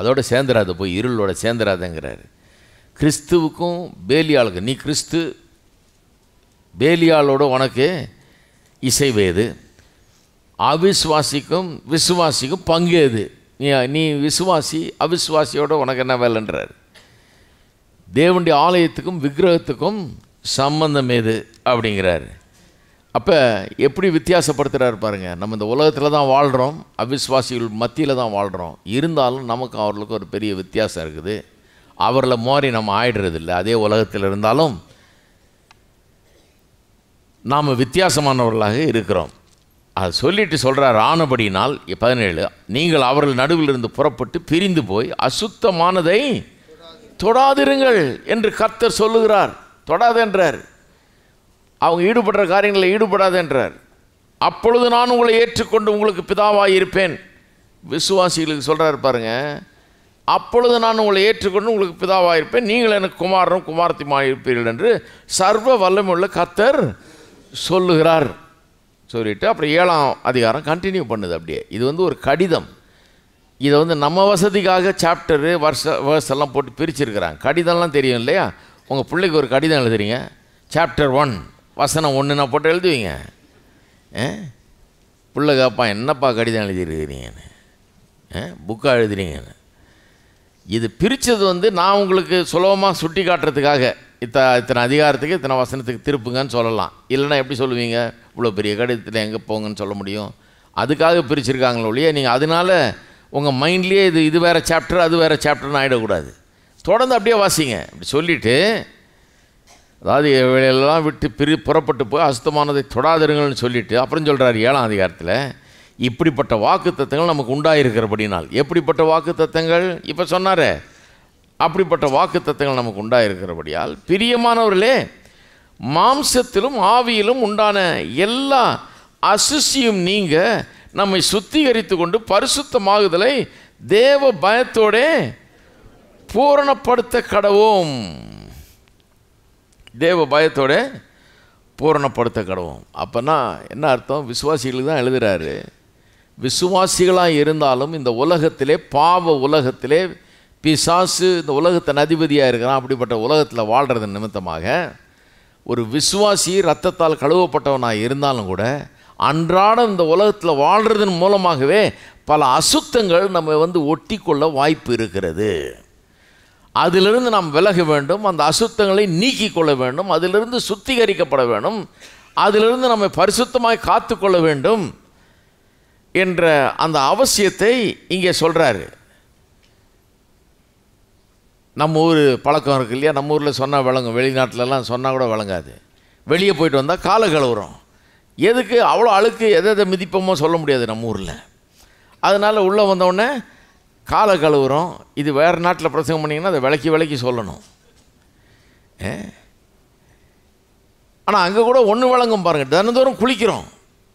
A: அதோட சேர்ந்துராத போய் இருளோட சேர்ந்துராதங்கிறாரு கிறிஸ்துவுக்கும் பேலியாளுக்கு நீ கிறிஸ்து பேலியாளோட உனக்கு இசைவேது அவிஸ்வாசிக்கும் விசுவாசிக்கும் பங்கு எது நீ நீ விசுவாசி அவிஸ்வாசியோட உனக்கு என்ன வேலைன்றார் தேவனுடைய ஆலயத்துக்கும் விக்கிரகத்துக்கும் சம்பந்தம் எது அப்படிங்கிறார் அப்போ எப்படி வித்தியாசப்படுத்துகிறார் பாருங்கள் நம்ம இந்த உலகத்தில் தான் வாழ்கிறோம் அவிஸ்வாசிகள் மத்தியில் தான் வாழ்கிறோம் இருந்தாலும் நமக்கு அவர்களுக்கு ஒரு பெரிய வித்தியாசம் இருக்குது அவரில் மோரி நம்ம ஆயிடுறதில்ல அதே உலகத்தில் இருந்தாலும் நாம் வித்தியாசமானவர்களாக இருக்கிறோம் அது சொல்லிட்டு சொல்கிறார் ஆனபடினால் பதினேழு நீங்கள் அவர்கள் நடுவில் இருந்து புறப்பட்டு பிரிந்து போய் அசுத்தமானதை தொடாதிருங்கள் என்று கர்த்தர் சொல்லுகிறார் தொடாதென்றார் அவங்க ஈடுபடுற காரியங்களில் ஈடுபடாதென்றார் அப்பொழுது நான் உங்களை ஏற்றுக்கொண்டு உங்களுக்கு பிதாவாக இருப்பேன் விசுவாசிகளுக்கு சொல்கிறார் பாருங்க அப்பொழுது நான் உங்களை ஏற்றுக்கொண்டு உங்களுக்கு பிதாவாக இருப்பேன் நீங்கள் எனக்கு குமாரரும் குமாரத்தியுமாக இருப்பீர்கள் என்று சர்வ வல்லமுள்ள கர்த்தர் சொல்லுகிறார் சொல்லிவிட்டு அப்புறம் ஏழாம் அதிகாரம் கண்டினியூ பண்ணுது அப்படியே இது வந்து ஒரு கடிதம் இதை வந்து நம்ம வசதிக்காக சாப்டரு வருஷ வேர்ஸ் எல்லாம் போட்டு பிரிச்சிருக்கிறாங்க கடிதம்லாம் தெரியும் இல்லையா உங்கள் பிள்ளைக்கு ஒரு கடிதம் எழுதுறீங்க சாப்டர் ஒன் வசனம் ஒன்று நான் போட்டு எழுதுவீங்க பிள்ளை கேட்பான் என்னப்பா கடிதம் எழுதிருக்கிறீங்கன்னு புக்காக எழுதுறீங்கன்னு இது பிரித்தது வந்து நான் உங்களுக்கு சுலபமாக சுட்டி காட்டுறதுக்காக இத்தனை இத்தனை அதிகாரத்துக்கு இத்தனை வசனத்துக்கு திருப்புங்கன்னு சொல்லலாம் இல்லைன்னா எப்படி சொல்லுவீங்க இவ்வளோ பெரிய கடிதத்தில் எங்கே போங்கன்னு சொல்ல முடியும் அதுக்காக பிரிச்சிருக்காங்களோ இல்லையா நீங்கள் அதனால் உங்கள் மைண்ட்லேயே இது இது வேறு சாப்டர் அது வேறு சாப்டர்னு ஆகிடக்கூடாது தொடர்ந்து அப்படியே வாசிங்க இப்படி சொல்லிவிட்டு அதாவது எல்லாம் விட்டு பிரி புறப்பட்டு போய் அசுத்தமானதை தொடாதிருங்கள்னு சொல்லிவிட்டு அப்புறம் சொல்கிறார் ஏழாம் அதிகாரத்தில் இப்படிப்பட்ட வாக்கு தத்தங்கள் நமக்கு உண்டாயிருக்கிறபடினால் எப்படிப்பட்ட வாக்கு தத்தங்கள் இப்போ சொன்னார் அப்படிப்பட்ட வாக்கு தத்துவங்கள் நமக்கு உண்டாயிருக்கிறபடியால் பிரியமானவர்களே மாம்சத்திலும் ஆவியிலும் உண்டான எல்லா அசுசியும் நீங்க நம்மை சுத்திகரித்து கொண்டு பரிசுத்தமாகுதலை தேவ பயத்தோட பூரணப்படுத்த கடவோம் தேவ பயத்தோட பூரணப்படுத்த கடவோம் அப்போன்னா என்ன அர்த்தம் விசுவாசிகளுக்கு தான் எழுதுகிறாரு விசுவாசிகளாக இருந்தாலும் இந்த உலகத்திலே பாவ உலகத்திலே பிசாசு இந்த உலகத்தின் அதிபதியாக இருக்கிறான் அப்படிப்பட்ட உலகத்தில் வாழ்கிறது நிமித்தமாக ஒரு விசுவாசி ரத்தத்தால் கழுவப்பட்டவனாக இருந்தாலும் கூட அன்றாடம் இந்த உலகத்தில் வாழ்கிறதன் மூலமாகவே பல அசுத்தங்கள் நம்ம வந்து ஒட்டி கொள்ள வாய்ப்பு இருக்கிறது அதிலிருந்து நாம் விலக வேண்டும் அந்த அசுத்தங்களை நீக்கி கொள்ள வேண்டும் அதிலிருந்து சுத்திகரிக்கப்பட வேண்டும் அதிலிருந்து நம்மை பரிசுத்தமாக காத்து கொள்ள வேண்டும் என்ற அந்த அவசியத்தை இங்கே சொல்கிறாரு நம்ம ஊர் பழக்கம் இருக்கு இல்லையா நம்ம ஊரில் சொன்னால் விளங்கும் வெளிநாட்டிலலாம் சொன்னால் கூட விளங்காது வெளியே போயிட்டு வந்தால் காலை கழுவுறோம் எதுக்கு அவ்வளோ அழுக்கு எதை எதை மிதிப்போமோ சொல்ல முடியாது நம்ம ஊரில் அதனால் உள்ளே வந்தவுடனே காலை கழுவுறோம் இது வேறு நாட்டில் பிரசங்கம் பண்ணிங்கன்னா அதை விளக்கி விளக்கி சொல்லணும் ஆனால் அங்கே கூட ஒன்று வழங்கும் பாருங்கள் தினந்தோறும் குளிக்கிறோம்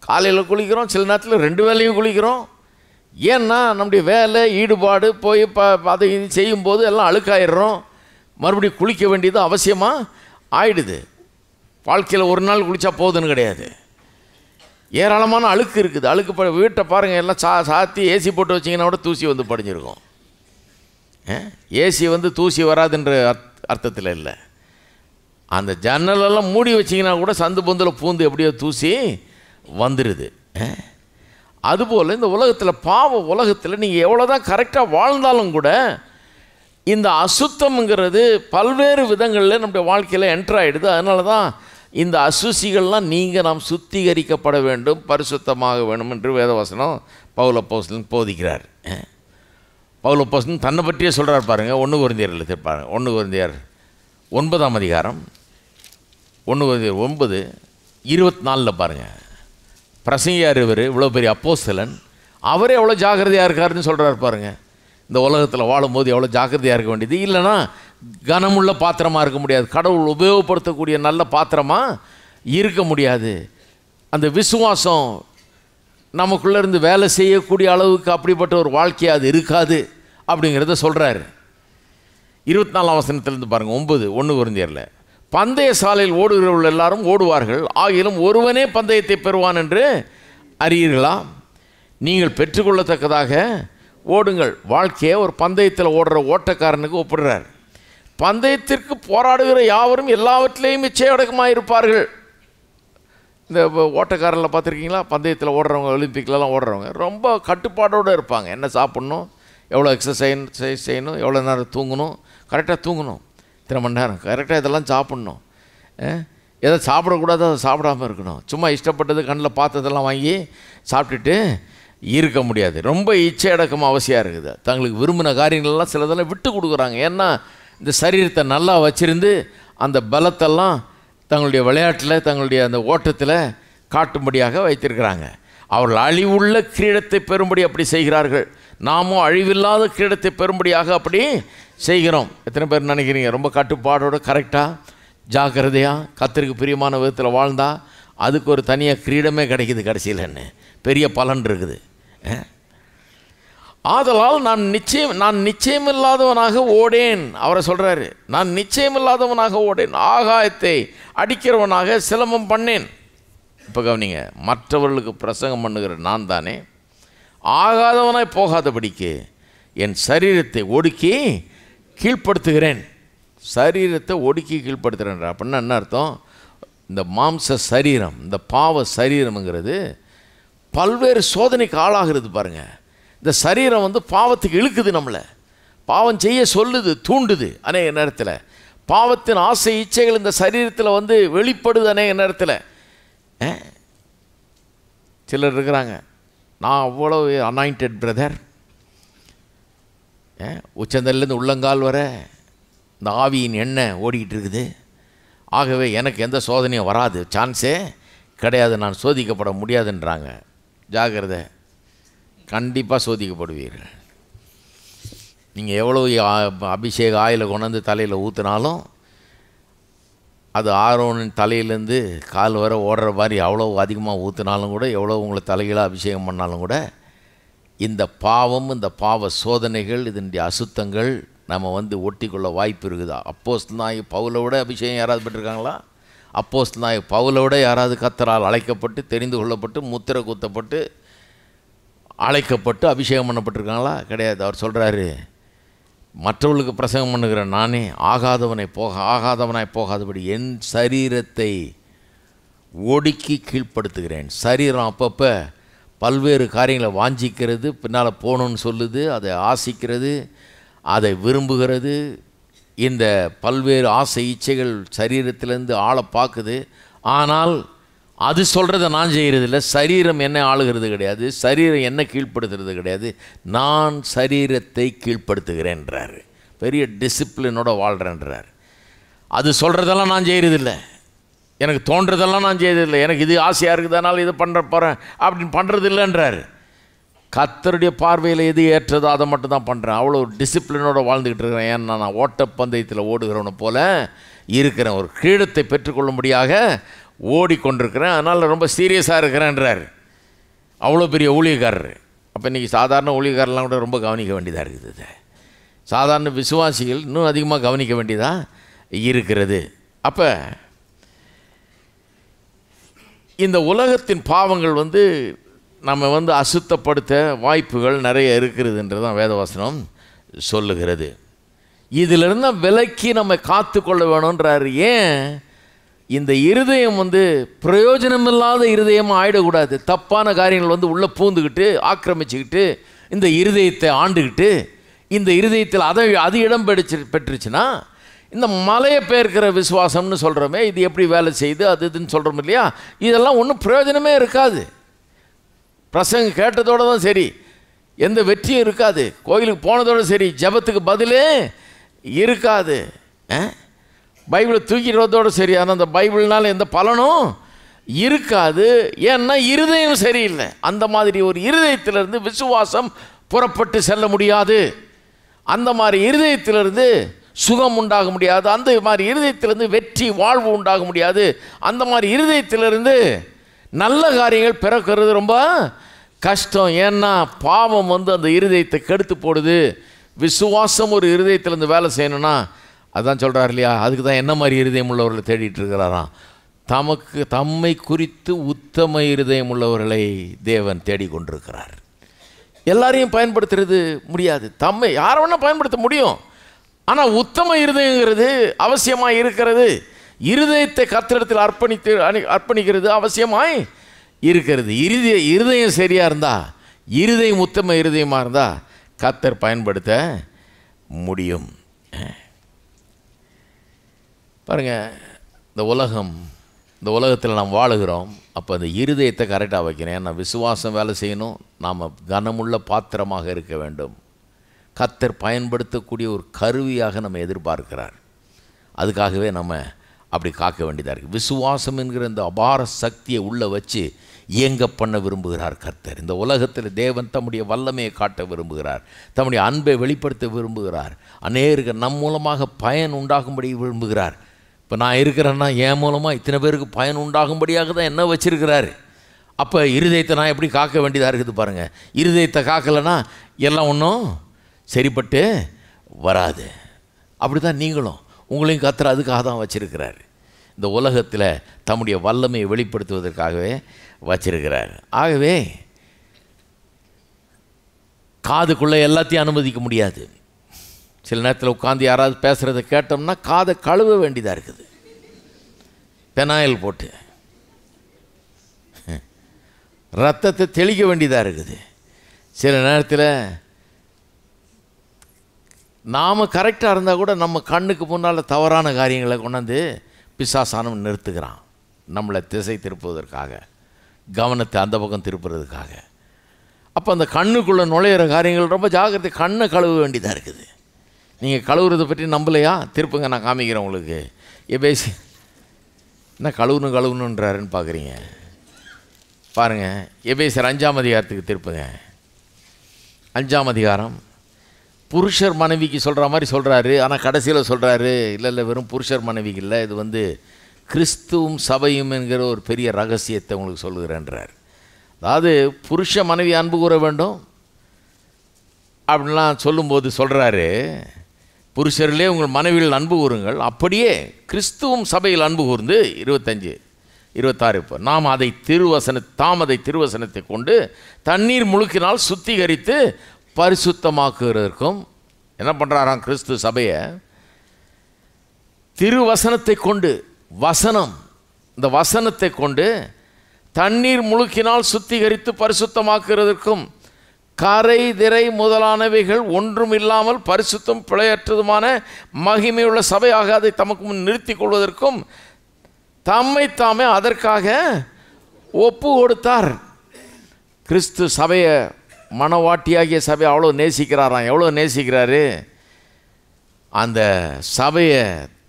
A: காலையில் குளிக்கிறோம் சில நேரத்தில் ரெண்டு வேலையும் குளிக்கிறோம் ஏன்னா நம்முடைய வேலை ஈடுபாடு போய் ப அதை இது செய்யும்போது எல்லாம் அழுக்காயிடுறோம் மறுபடியும் குளிக்க வேண்டியது அவசியமாக ஆயிடுது வாழ்க்கையில் ஒரு நாள் குளித்தா போதுன்னு கிடையாது ஏராளமான அழுக்கு இருக்குது அழுக்கு ப வீட்டை பாருங்கள் எல்லாம் சா சாத்தி ஏசி போட்டு வச்சிங்கன்னா கூட தூசி வந்து படிஞ்சிருக்கும் ஏசி வந்து தூசி வராதுன்ற அர்த்தத்தில் இல்லை அந்த ஜன்னலெல்லாம் மூடி வச்சிங்கன்னா கூட சந்து பொந்தில் பூந்து எப்படியோ தூசி வந்துடுது அதுபோல் இந்த உலகத்தில் பாவ உலகத்தில் நீங்கள் எவ்வளோ தான் கரெக்டாக வாழ்ந்தாலும் கூட இந்த அசுத்தம்ங்கிறது பல்வேறு விதங்களில் நம்முடைய வாழ்க்கையில் என்ட்ராயிடுது ஆகிடுது அதனால தான் இந்த அசுசிகள்லாம் நீங்கள் நாம் சுத்திகரிக்கப்பட வேண்டும் பரிசுத்தமாக வேணும் என்று வேதவசனம் பௌலப்போசன் போதிக்கிறார் பௌலப்போசன் தன்னை பற்றியே சொல்கிறார் பாருங்கள் ஒன்று குருந்தியர் திருப்பாருங்க ஒன்று குருந்தியர் ஒன்பதாம் அதிகாரம் ஒன்று குருந்தியர் ஒன்பது இருபத்தி நாலில் பாருங்கள் பிரசங்கியார் இவர் இவ்வளோ பெரிய அப்போசலன் அவரே எவ்வளோ ஜாகிரதையாக இருக்காருன்னு சொல்கிறார் பாருங்கள் இந்த உலகத்தில் வாழும்போது எவ்வளோ ஜாக்கிரதையாக இருக்க வேண்டியது இல்லைனா கனமுள்ள பாத்திரமாக இருக்க முடியாது கடவுள் உபயோகப்படுத்தக்கூடிய நல்ல பாத்திரமாக இருக்க முடியாது அந்த விசுவாசம் நமக்குள்ளேருந்து வேலை செய்யக்கூடிய அளவுக்கு அப்படிப்பட்ட ஒரு வாழ்க்கையாக அது இருக்காது அப்படிங்கிறத சொல்கிறாரு இருபத்தி நாலாம் வசனத்துலேருந்து பாருங்கள் ஒம்பது ஒன்று குறைஞ்சியரில் பந்தய சாலையில் ஓடுகிறவர்கள் எல்லாரும் ஓடுவார்கள் ஆகிலும் ஒருவனே பந்தயத்தை பெறுவான் என்று அறியீர்களா நீங்கள் பெற்றுக்கொள்ளத்தக்கதாக ஓடுங்கள் வாழ்க்கையை ஒரு பந்தயத்தில் ஓடுற ஓட்டக்காரனுக்கு ஒப்பிடுறார் பந்தயத்திற்கு போராடுகிற யாவரும் எல்லாவற்றிலேயும் இச்சையடக்கமாக இருப்பார்கள் இந்த ஓட்டக்காரனில் பார்த்துருக்கீங்களா பந்தயத்தில் ஓடுறவங்க ஒலிம்பிக்லலாம் ஓடுறவங்க ரொம்ப கட்டுப்பாடோடு இருப்பாங்க என்ன சாப்பிட்ணும் எவ்வளோ எக்ஸசைஸ் செய்யணும் எவ்வளோ நேரம் தூங்கணும் கரெக்டாக தூங்கணும் இத்தனை மணி நேரம் கரெக்டாக இதெல்லாம் சாப்பிட்ணும் எதை சாப்பிடக்கூடாது அதை சாப்பிடாமல் இருக்கணும் சும்மா இஷ்டப்பட்டது கண்ணில் பார்த்ததெல்லாம் வாங்கி சாப்பிட்டுட்டு இருக்க முடியாது ரொம்ப இச்சை அடக்கம் அவசியம் இருக்குது தங்களுக்கு விரும்பின காரியங்கள்லாம் சிலதெல்லாம் விட்டு கொடுக்குறாங்க ஏன்னா இந்த சரீரத்தை நல்லா வச்சுருந்து அந்த பலத்தெல்லாம் தங்களுடைய விளையாட்டில் தங்களுடைய அந்த ஓட்டத்தில் காட்டும்படியாக வைத்திருக்கிறாங்க அவர்கள் அழிவுள்ள கிரீடத்தை பெறும்படி அப்படி செய்கிறார்கள் நாமும் அழிவில்லாத கிரீடத்தை பெறும்படியாக அப்படி செய்கிறோம் எத்தனை பேர் நினைக்கிறீங்க ரொம்ப கட்டுப்பாடோடு கரெக்டாக ஜாக்கிரதையாக கத்திரிக்கு பிரியமான விதத்தில் வாழ்ந்தால் அதுக்கு ஒரு தனியாக கிரீடமே கிடைக்கிது என்ன பெரிய பலன் இருக்குது ஆதலால் நான் நிச்சயம் நான் நிச்சயமில்லாதவனாக ஓடேன் அவரை சொல்கிறாரு நான் நிச்சயமில்லாதவனாக ஓடேன் ஆகாயத்தை அடிக்கிறவனாக சிலமம் பண்ணேன் இப்போ கவனிங்க மற்றவர்களுக்கு பிரசங்கம் பண்ணுகிற நான் தானே ஆகாதவனாய் போகாதபடிக்கு என் சரீரத்தை ஒடுக்கி கீழ்ப்படுத்துகிறேன் சரீரத்தை ஒடுக்கி கீழ்ப்படுத்துகிறேன் அப்படின்னா என்ன அர்த்தம் இந்த மாம்ச சரீரம் இந்த பாவ சரீரம்ங்கிறது பல்வேறு சோதனைக்கு ஆளாகிறது பாருங்கள் இந்த சரீரம் வந்து பாவத்துக்கு இழுக்குது நம்மளை பாவம் செய்ய சொல்லுது தூண்டுது அநேக நேரத்தில் பாவத்தின் ஆசை இச்சைகள் இந்த சரீரத்தில் வந்து வெளிப்படுது அநேக நேரத்தில் சிலர் இருக்கிறாங்க நான் அவ்வளோ அனாயிண்டட் பிரதர் உச்சந்தல்லேருந்து உள்ளங்கால் வர இந்த ஆவியின் எண்ணெய் ஓடிக்கிட்டு இருக்குது ஆகவே எனக்கு எந்த சோதனையும் வராது சான்ஸே கிடையாது நான் சோதிக்கப்பட முடியாதுன்றாங்க ஜாகிரத கண்டிப்பாக சோதிக்கப்படுவீர்கள் நீங்கள் எவ்வளோ அபிஷேக ஆயில் கொண்டாந்து தலையில் ஊற்றினாலும் அது ஆரோனின் தலையிலேருந்து கால் வர ஓடுற மாதிரி அவ்வளோ அதிகமாக ஊற்றினாலும் கூட எவ்வளோ உங்களை தலைகளாக அபிஷேகம் பண்ணாலும் கூட இந்த பாவம் இந்த பாவ சோதனைகள் இதனுடைய அசுத்தங்கள் நம்ம வந்து ஒட்டிக்கொள்ள வாய்ப்பு இருக்குதா அப்போஸ் நாய் பவுலை விட அபிஷேகம் யாராவது பெற்றிருக்காங்களா அப்போஸ் நாய் பவுலை விட யாராவது கத்தரால் அழைக்கப்பட்டு தெரிந்து கொள்ளப்பட்டு முத்திரை குத்தப்பட்டு அழைக்கப்பட்டு அபிஷேகம் பண்ணப்பட்டிருக்காங்களா கிடையாது அவர் சொல்கிறாரு மற்றவர்களுக்கு பிரசங்கம் பண்ணுகிற நானே ஆகாதவனை போக ஆகாதவனாய் போகாதபடி என் சரீரத்தை ஒடுக்கி கீழ்ப்படுத்துகிறேன் சரீரம் அப்பப்போ பல்வேறு காரியங்களை வாஞ்சிக்கிறது பின்னால் போகணுன்னு சொல்லுது அதை ஆசிக்கிறது அதை விரும்புகிறது இந்த பல்வேறு ஆசை இச்சைகள் சரீரத்திலேருந்து ஆளை பார்க்குது ஆனால் அது சொல்கிறத நான் செய்கிறது இல்லை சரீரம் என்ன ஆளுகிறது கிடையாது சரீரம் என்ன கீழ்ப்படுத்துறது கிடையாது நான் சரீரத்தை கீழ்ப்படுத்துகிறேன்றார் பெரிய டிசிப்ளினோட வாழ்கிறேன்றார் அது சொல்கிறதெல்லாம் நான் செய்கிறதில்ல எனக்கு தோன்றதெல்லாம் நான் செய்ததில்லை எனக்கு இது ஆசையாக இருக்குது அதனால் இது பண்ணுற போகிறேன் அப்படின்னு பண்ணுறது இல்லைன்றார் கத்தருடைய பார்வையில் எது ஏற்றதோ அதை மட்டும் தான் பண்ணுறேன் அவ்வளோ டிசிப்ளினோடு வாழ்ந்துக்கிட்டு இருக்கிறேன் ஏன்னா நான் ஓட்டப்பந்தயத்தில் ஓடுகிறவனை போல் இருக்கிறேன் ஒரு கீழத்தை பெற்றுக்கொள்ளும்படியாக ஓடிக்கொண்டிருக்கிறேன் அதனால் ரொம்ப சீரியஸாக இருக்கிறேன்றார் அவ்வளோ பெரிய ஊழியக்காரர் அப்போ இன்றைக்கி சாதாரண ஊழியக்காரெலாம் கூட ரொம்ப கவனிக்க வேண்டியதாக இருக்குது சாதாரண விசுவாசிகள் இன்னும் அதிகமாக கவனிக்க வேண்டியதாக இருக்கிறது அப்போ இந்த உலகத்தின் பாவங்கள் வந்து நம்ம வந்து அசுத்தப்படுத்த வாய்ப்புகள் நிறைய இருக்கிறதுன்றது தான் வேதவாசனம் சொல்லுகிறது இதிலிருந்து விலக்கி நம்ம காத்து கொள்ள வேணுன்றார் ஏன் இந்த இருதயம் வந்து பிரயோஜனமில்லாத இருதயமாக ஆயிடக்கூடாது தப்பான காரியங்கள் வந்து உள்ளே பூந்துக்கிட்டு ஆக்கிரமிச்சுக்கிட்டு இந்த இருதயத்தை ஆண்டுக்கிட்டு இந்த இருதயத்தில் அதை அது இடம் பெற்று பெற்றுச்சுன்னா இந்த மலையை பெயர்க்கிற விசுவாசம்னு சொல்கிறோமே இது எப்படி வேலை செய்யுது அது இதுன்னு சொல்கிறோம் இல்லையா இதெல்லாம் ஒன்றும் பிரயோஜனமே இருக்காது பிரசங்க கேட்டதோடு தான் சரி எந்த வெற்றியும் இருக்காது கோயிலுக்கு போனதோடு சரி ஜபத்துக்கு பதிலே இருக்காது ஆ பைபிளை தூக்கிடுறதோடு சரி ஆனால் அந்த பைபிள்னால் எந்த பலனும் இருக்காது ஏன்னா இருதயம் சரியில்லை அந்த மாதிரி ஒரு இருதயத்திலிருந்து விசுவாசம் புறப்பட்டு செல்ல முடியாது அந்த மாதிரி இருதயத்திலிருந்து சுகம் உண்டாக முடியாது அந்த மாதிரி இருதயத்திலிருந்து வெற்றி வாழ்வு உண்டாக முடியாது அந்த மாதிரி இருதயத்திலிருந்து நல்ல காரியங்கள் பிறக்கிறது ரொம்ப கஷ்டம் ஏன்னா பாவம் வந்து அந்த இருதயத்தை கெடுத்து போடுது விசுவாசம் ஒரு இருதயத்திலேருந்து வேலை செய்யணும்னா அதான் சொல்கிறார் இல்லையா அதுக்கு தான் என்ன மாதிரி இருதயம் உள்ளவர்களை தேடிட்டு இருக்கிறாராம் தமக்கு தம்மை குறித்து உத்தம இருதயம் உள்ளவர்களை தேவன் தேடிக்கொண்டிருக்கிறார் எல்லாரையும் பயன்படுத்துறது முடியாது தம்மை யாரை வேணால் பயன்படுத்த முடியும் ஆனால் உத்தம இருதயங்கிறது அவசியமாக இருக்கிறது இருதயத்தை கத்திரத்தில் அர்ப்பணித்து அணி அர்ப்பணிக்கிறது அவசியமாய் இருக்கிறது இருதய இருதயம் சரியாக இருந்தால் இருதயம் உத்தம இருதயமாக இருந்தால் கத்தர் பயன்படுத்த முடியும் பாருங்கள் இந்த உலகம் இந்த உலகத்தில் நாம் வாழுகிறோம் அப்போ அந்த இருதயத்தை கரெக்டாக வைக்கிறேன் ஏன்னா விசுவாசம் வேலை செய்யணும் நாம் கனமுள்ள பாத்திரமாக இருக்க வேண்டும் கத்தர் பயன்படுத்தக்கூடிய ஒரு கருவியாக நம்ம எதிர்பார்க்கிறார் அதுக்காகவே நம்ம அப்படி காக்க வேண்டியதாக இருக்குது விசுவாசம் என்கிற இந்த அபார சக்தியை உள்ளே வச்சு இயங்க பண்ண விரும்புகிறார் கர்த்தர் இந்த உலகத்தில் தேவன் தம்முடைய வல்லமையை காட்ட விரும்புகிறார் தம்முடைய அன்பை வெளிப்படுத்த விரும்புகிறார் அநேக நம் மூலமாக பயன் உண்டாகும்படி விரும்புகிறார் இப்போ நான் இருக்கிறேன்னா என் மூலமாக இத்தனை பேருக்கு பயன் உண்டாகும்படியாக தான் என்ன வச்சுருக்கிறாரு அப்போ இருதயத்தை நான் எப்படி காக்க வேண்டியதாக இருக்குது பாருங்கள் இருதயத்தை காக்கலைன்னா எல்லாம் ஒன்றும் சரிப்பட்டு வராது அப்படி தான் நீங்களும் உங்களையும் கத்துற அதுக்காக தான் வச்சுருக்கிறார் இந்த உலகத்தில் தம்முடைய வல்லமையை வெளிப்படுத்துவதற்காகவே வச்சிருக்கிறார் ஆகவே காதுக்குள்ளே எல்லாத்தையும் அனுமதிக்க முடியாது சில நேரத்தில் உட்காந்து யாராவது பேசுகிறத கேட்டோம்னா காதை கழுவ வேண்டியதாக இருக்குது பெனாயில் போட்டு ரத்தத்தை தெளிக்க வேண்டியதாக இருக்குது சில நேரத்தில் நாம் கரெக்டாக இருந்தால் கூட நம்ம கண்ணுக்கு முன்னால் தவறான காரியங்களை கொண்டாந்து பிசாசானம் நிறுத்துகிறான் நம்மளை திசை திருப்புவதற்காக கவனத்தை அந்த பக்கம் திருப்புறதுக்காக அப்போ அந்த கண்ணுக்குள்ளே நுழையிற காரியங்கள் ரொம்ப ஜாகிரதை கண்ணை கழுவ வேண்டியதாக இருக்குது நீங்கள் கழுவுறதை பற்றி நம்பலையா திருப்புங்க நான் காமிக்கிறேன் உங்களுக்கு எபேசி என்ன கழுவுணு கழுவுணுன்றாருன்னு பார்க்குறீங்க பாருங்கள் சார் அஞ்சாம் அதிகாரத்துக்கு திருப்புங்க அஞ்சாம் அதிகாரம் புருஷர் மனைவிக்கு சொல்கிற மாதிரி சொல்கிறாரு ஆனால் கடைசியில் சொல்கிறாரு இல்லை இல்லை வெறும் புருஷர் மனைவிக்கு இல்லை இது வந்து கிறிஸ்துவும் சபையும் என்கிற ஒரு பெரிய ரகசியத்தை உங்களுக்கு சொல்லுகிறேன்றார் அதாவது புருஷ மனைவி அன்பு கூற வேண்டும் அப்படின்லாம் சொல்லும்போது சொல்கிறாரு புருஷரிலே உங்கள் மனைவியில் அன்பு கூறுங்கள் அப்படியே கிறிஸ்துவும் சபையில் அன்பு கூர்ந்து இருபத்தஞ்சு இருபத்தாறு இப்போ நாம் அதை திருவசன தாம் அதை திருவசனத்தை கொண்டு தண்ணீர் முழுக்கினால் சுத்திகரித்து பரிசுத்தமாக்குகிறதற்கும் என்ன பண்ணுறாராம் கிறிஸ்து சபையை திருவசனத்தை கொண்டு வசனம் இந்த வசனத்தை கொண்டு தண்ணீர் முழுக்கினால் சுத்திகரித்து பரிசுத்தமாக்குறதற்கும் கரை திரை முதலானவைகள் ஒன்றும் இல்லாமல் பரிசுத்தும் பிழையற்றதுமான மகிமையுள்ள சபையாக அதை தமக்கு முன் நிறுத்தி கொள்வதற்கும் தம்மை தாமே அதற்காக ஒப்பு கொடுத்தார் கிறிஸ்து சபையை மனவாட்டியாகிய சபையை அவ்வளோ நேசிக்கிறாராம் எவ்வளோ நேசிக்கிறாரு அந்த சபையை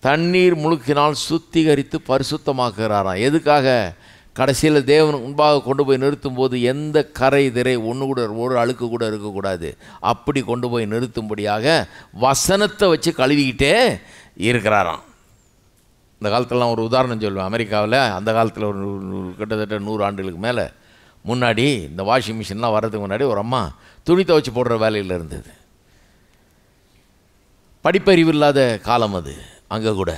A: தண்ணீர் முழுக்கினால் சுத்திகரித்து பரிசுத்தமாக்குகிறாராம் எதுக்காக கடைசியில் தேவன் முன்பாக கொண்டு போய் நிறுத்தும் போது எந்த கரை திரை ஒன்று கூட ஒரு அழுக்கு கூட இருக்கக்கூடாது அப்படி கொண்டு போய் நிறுத்தும்படியாக வசனத்தை வச்சு கழுவிக்கிட்டே இருக்கிறாராம் இந்த காலத்திலலாம் ஒரு உதாரணம் சொல்லுவேன் அமெரிக்காவில் அந்த காலத்தில் ஒரு கிட்டத்தட்ட நூறு ஆண்டுகளுக்கு மேலே முன்னாடி இந்த வாஷிங் மிஷின்லாம் வர்றதுக்கு முன்னாடி ஒரு அம்மா துணி துவைச்சி போடுற வேலையில் இருந்தது படிப்பறிவு இல்லாத காலம் அது அங்கே கூட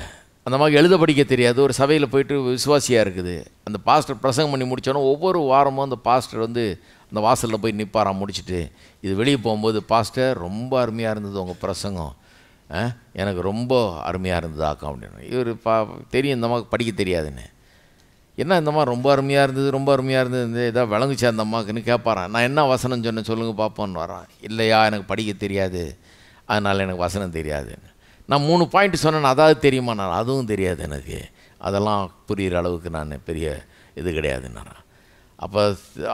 A: அந்த மாதிரி எழுத படிக்க தெரியாது ஒரு சபையில் போயிட்டு விசுவாசியாக இருக்குது அந்த பாஸ்டர் பிரசங்கம் பண்ணி முடித்தோன்னா ஒவ்வொரு வாரமும் அந்த பாஸ்டர் வந்து அந்த வாசலில் போய் நிற்பாராம் முடிச்சுட்டு இது வெளியே போகும்போது பாஸ்டர் ரொம்ப அருமையாக இருந்தது உங்கள் பிரசங்கம் எனக்கு ரொம்ப அருமையாக இருந்தது இருந்ததாக்கம் அப்படின்னு இவர் பா தெரியும் இந்த மாதிரி படிக்க தெரியாதுன்னு என்ன இந்த மாதிரி ரொம்ப அருமையாக இருந்தது ரொம்ப அருமையாக இருந்தது இதாக விளங்குச்சா அந்த அம்மாவுக்குன்னு கேட்பாரான் நான் என்ன வசனம் சொன்னேன் சொல்லுங்கள் பார்ப்போன்னு வரான் இல்லையா எனக்கு படிக்க தெரியாது அதனால் எனக்கு வசனம் தெரியாதுன்னு நான் மூணு பாயிண்ட் சொன்னேன் அதாவது தெரியுமா நான் அதுவும் தெரியாது எனக்கு அதெல்லாம் புரிகிற அளவுக்கு நான் பெரிய இது நான் அப்போ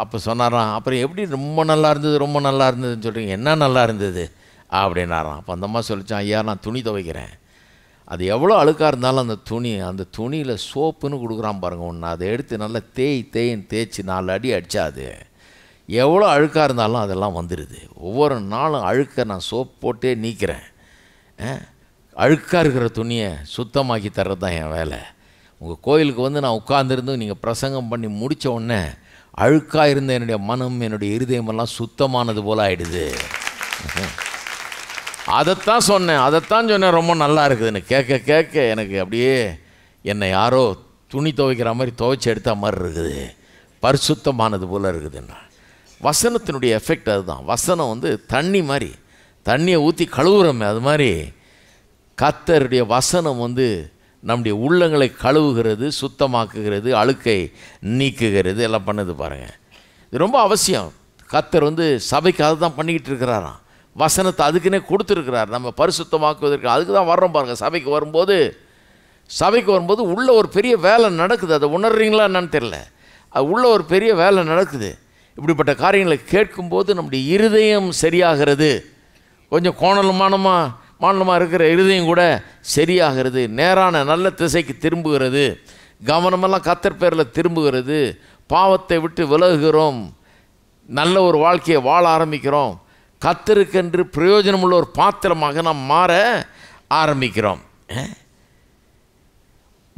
A: அப்போ சொன்னாராம் அப்புறம் எப்படி ரொம்ப நல்லா இருந்தது ரொம்ப நல்லா இருந்ததுன்னு சொல்கிறீங்க என்ன நல்லா இருந்தது அப்படின்னாராம் அப்போ அந்த அம்மா சொல்லித்தான் ஐயா நான் துணி துவைக்கிறேன் அது எவ்வளோ அழுக்காக இருந்தாலும் அந்த துணி அந்த துணியில் சோப்புன்னு கொடுக்குறான் பாருங்கள் ஒன்று அதை எடுத்து நல்லா தேய் தேயின்னு தேய்ச்சி நாலு அடி அடித்தா அது எவ்வளோ அழுக்காக இருந்தாலும் அதெல்லாம் வந்துடுது ஒவ்வொரு நாளும் அழுக்க நான் சோப் போட்டே நீக்கிறேன் அழுக்காக இருக்கிற துணியை சுத்தமாக்கி தர்றது தான் என் வேலை உங்கள் கோயிலுக்கு வந்து நான் உட்காந்துருந்து நீங்கள் பிரசங்கம் பண்ணி முடித்த உடனே அழுக்காக இருந்த என்னுடைய மனம் என்னுடைய இருதயமெல்லாம் சுத்தமானது போல் ஆகிடுது அதைத்தான் சொன்னேன் அதைத்தான் சொன்னேன் ரொம்ப நல்லா இருக்குதுன்னு கேட்க கேட்க எனக்கு அப்படியே என்னை யாரோ துணி துவைக்கிற மாதிரி துவைச்சி எடுத்த மாதிரி இருக்குது பரிசுத்தமானது போல் இருக்குதுன்னா வசனத்தினுடைய எஃபெக்ட் அதுதான் வசனம் வந்து தண்ணி மாதிரி தண்ணியை ஊற்றி கழுவுறமே அது மாதிரி கத்தருடைய வசனம் வந்து நம்முடைய உள்ளங்களை கழுவுகிறது சுத்தமாக்குகிறது அழுக்கை நீக்குகிறது எல்லாம் பண்ணுது பாருங்கள் இது ரொம்ப அவசியம் கத்தர் வந்து சபைக்கு அதை தான் பண்ணிக்கிட்டு இருக்கிறாராம் வசனத்தை அதுக்குன்னே கொடுத்துருக்கிறார் நம்ம பரிசுத்தமாக்குவதற்கு அதுக்கு தான் வர்றோம் பாருங்கள் சபைக்கு வரும்போது சபைக்கு வரும்போது உள்ளே ஒரு பெரிய வேலை நடக்குது அதை உணர்றீங்களா என்னன்னு தெரில அது உள்ளே ஒரு பெரிய வேலை நடக்குது இப்படிப்பட்ட காரியங்களை கேட்கும்போது நம்முடைய இருதயம் சரியாகிறது கொஞ்சம் கோணலுமானமாக மாநிலமாக இருக்கிற இருதயம் கூட சரியாகிறது நேரான நல்ல திசைக்கு திரும்புகிறது கவனமெல்லாம் கத்தர் பேரில் திரும்புகிறது பாவத்தை விட்டு விலகுகிறோம் நல்ல ஒரு வாழ்க்கையை வாழ ஆரம்பிக்கிறோம் கத்தருக்கென்று பிரயோஜனமுள்ள ஒரு பாத்திரமாக நாம் மாற ஆரம்பிக்கிறோம்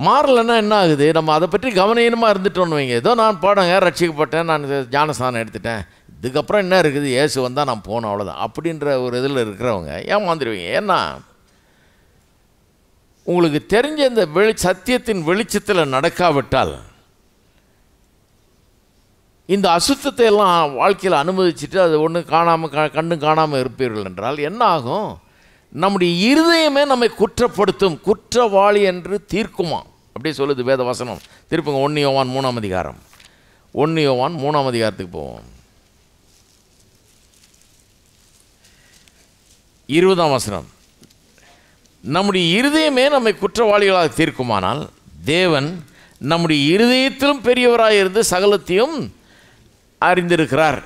A: மாறலைன்னா என்ன ஆகுது நம்ம அதை பற்றி கவனீனமாக இருந்துட்டோன்னு வைங்க ஏதோ நான் பாடங்க ரட்சிக்கப்பட்டேன் நான் ஜானஸ்தானம் எடுத்துட்டேன் இதுக்கப்புறம் என்ன இருக்குது ஏசு வந்தால் நான் போனோம் அவ்வளோதான் அப்படின்ற ஒரு இதில் இருக்கிறவங்க ஏமாந்துருவீங்க ஏன்னா உங்களுக்கு தெரிஞ்ச இந்த வெளி சத்தியத்தின் வெளிச்சத்தில் நடக்காவிட்டால் இந்த அசுத்தத்தை எல்லாம் வாழ்க்கையில் அனுமதிச்சுட்டு அது ஒன்றும் காணாமல் கா கண்ணும் காணாமல் இருப்பீர்கள் என்றால் என்ன ஆகும் நம்முடைய இருதயமே நம்மை குற்றப்படுத்தும் குற்றவாளி என்று தீர்க்குமா அப்படியே சொல்லுது வேத வசனம் திருப்பங்க ஒன்று யோவான் மூணாம் அதிகாரம் ஒன்று யோவான் மூணாம் அதிகாரத்துக்கு போவோம் இருபதாம் வசனம் நம்முடைய இருதயமே நம்மை குற்றவாளிகளாக தீர்க்குமானால் தேவன் நம்முடைய இருதயத்திலும் பெரியவராக இருந்து சகலத்தையும் அறிந்திருக்கிறார்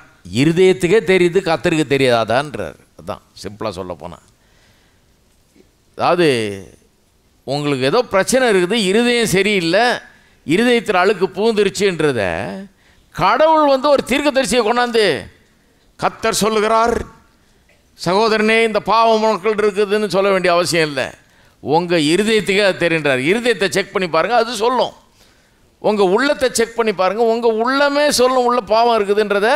A: இருதயத்துக்கே தெரியுது கத்தருக்கு தெரியாதான்றார் அதுதான் சிம்பிளாக சொல்ல போனால் அதாவது உங்களுக்கு ஏதோ பிரச்சனை இருக்குது இருதயம் சரியில்லை இருதயத்தில் அழுக்கு பூந்துருச்சுன்றத கடவுள் வந்து ஒரு தீர்க்க தரிசியை கொண்டாந்து கத்தர் சொல்லுகிறார் சகோதரனே இந்த பாவம் மக்கள் இருக்குதுன்னு சொல்ல வேண்டிய அவசியம் இல்லை உங்கள் இருதயத்துக்கே அது தெரிகின்றார் இருதயத்தை செக் பண்ணி பாருங்கள் அது சொல்லும் உங்கள் உள்ளத்தை செக் பண்ணி பாருங்கள் உங்கள் உள்ளமே சொல்லும் உள்ள பாவம் இருக்குதுன்றத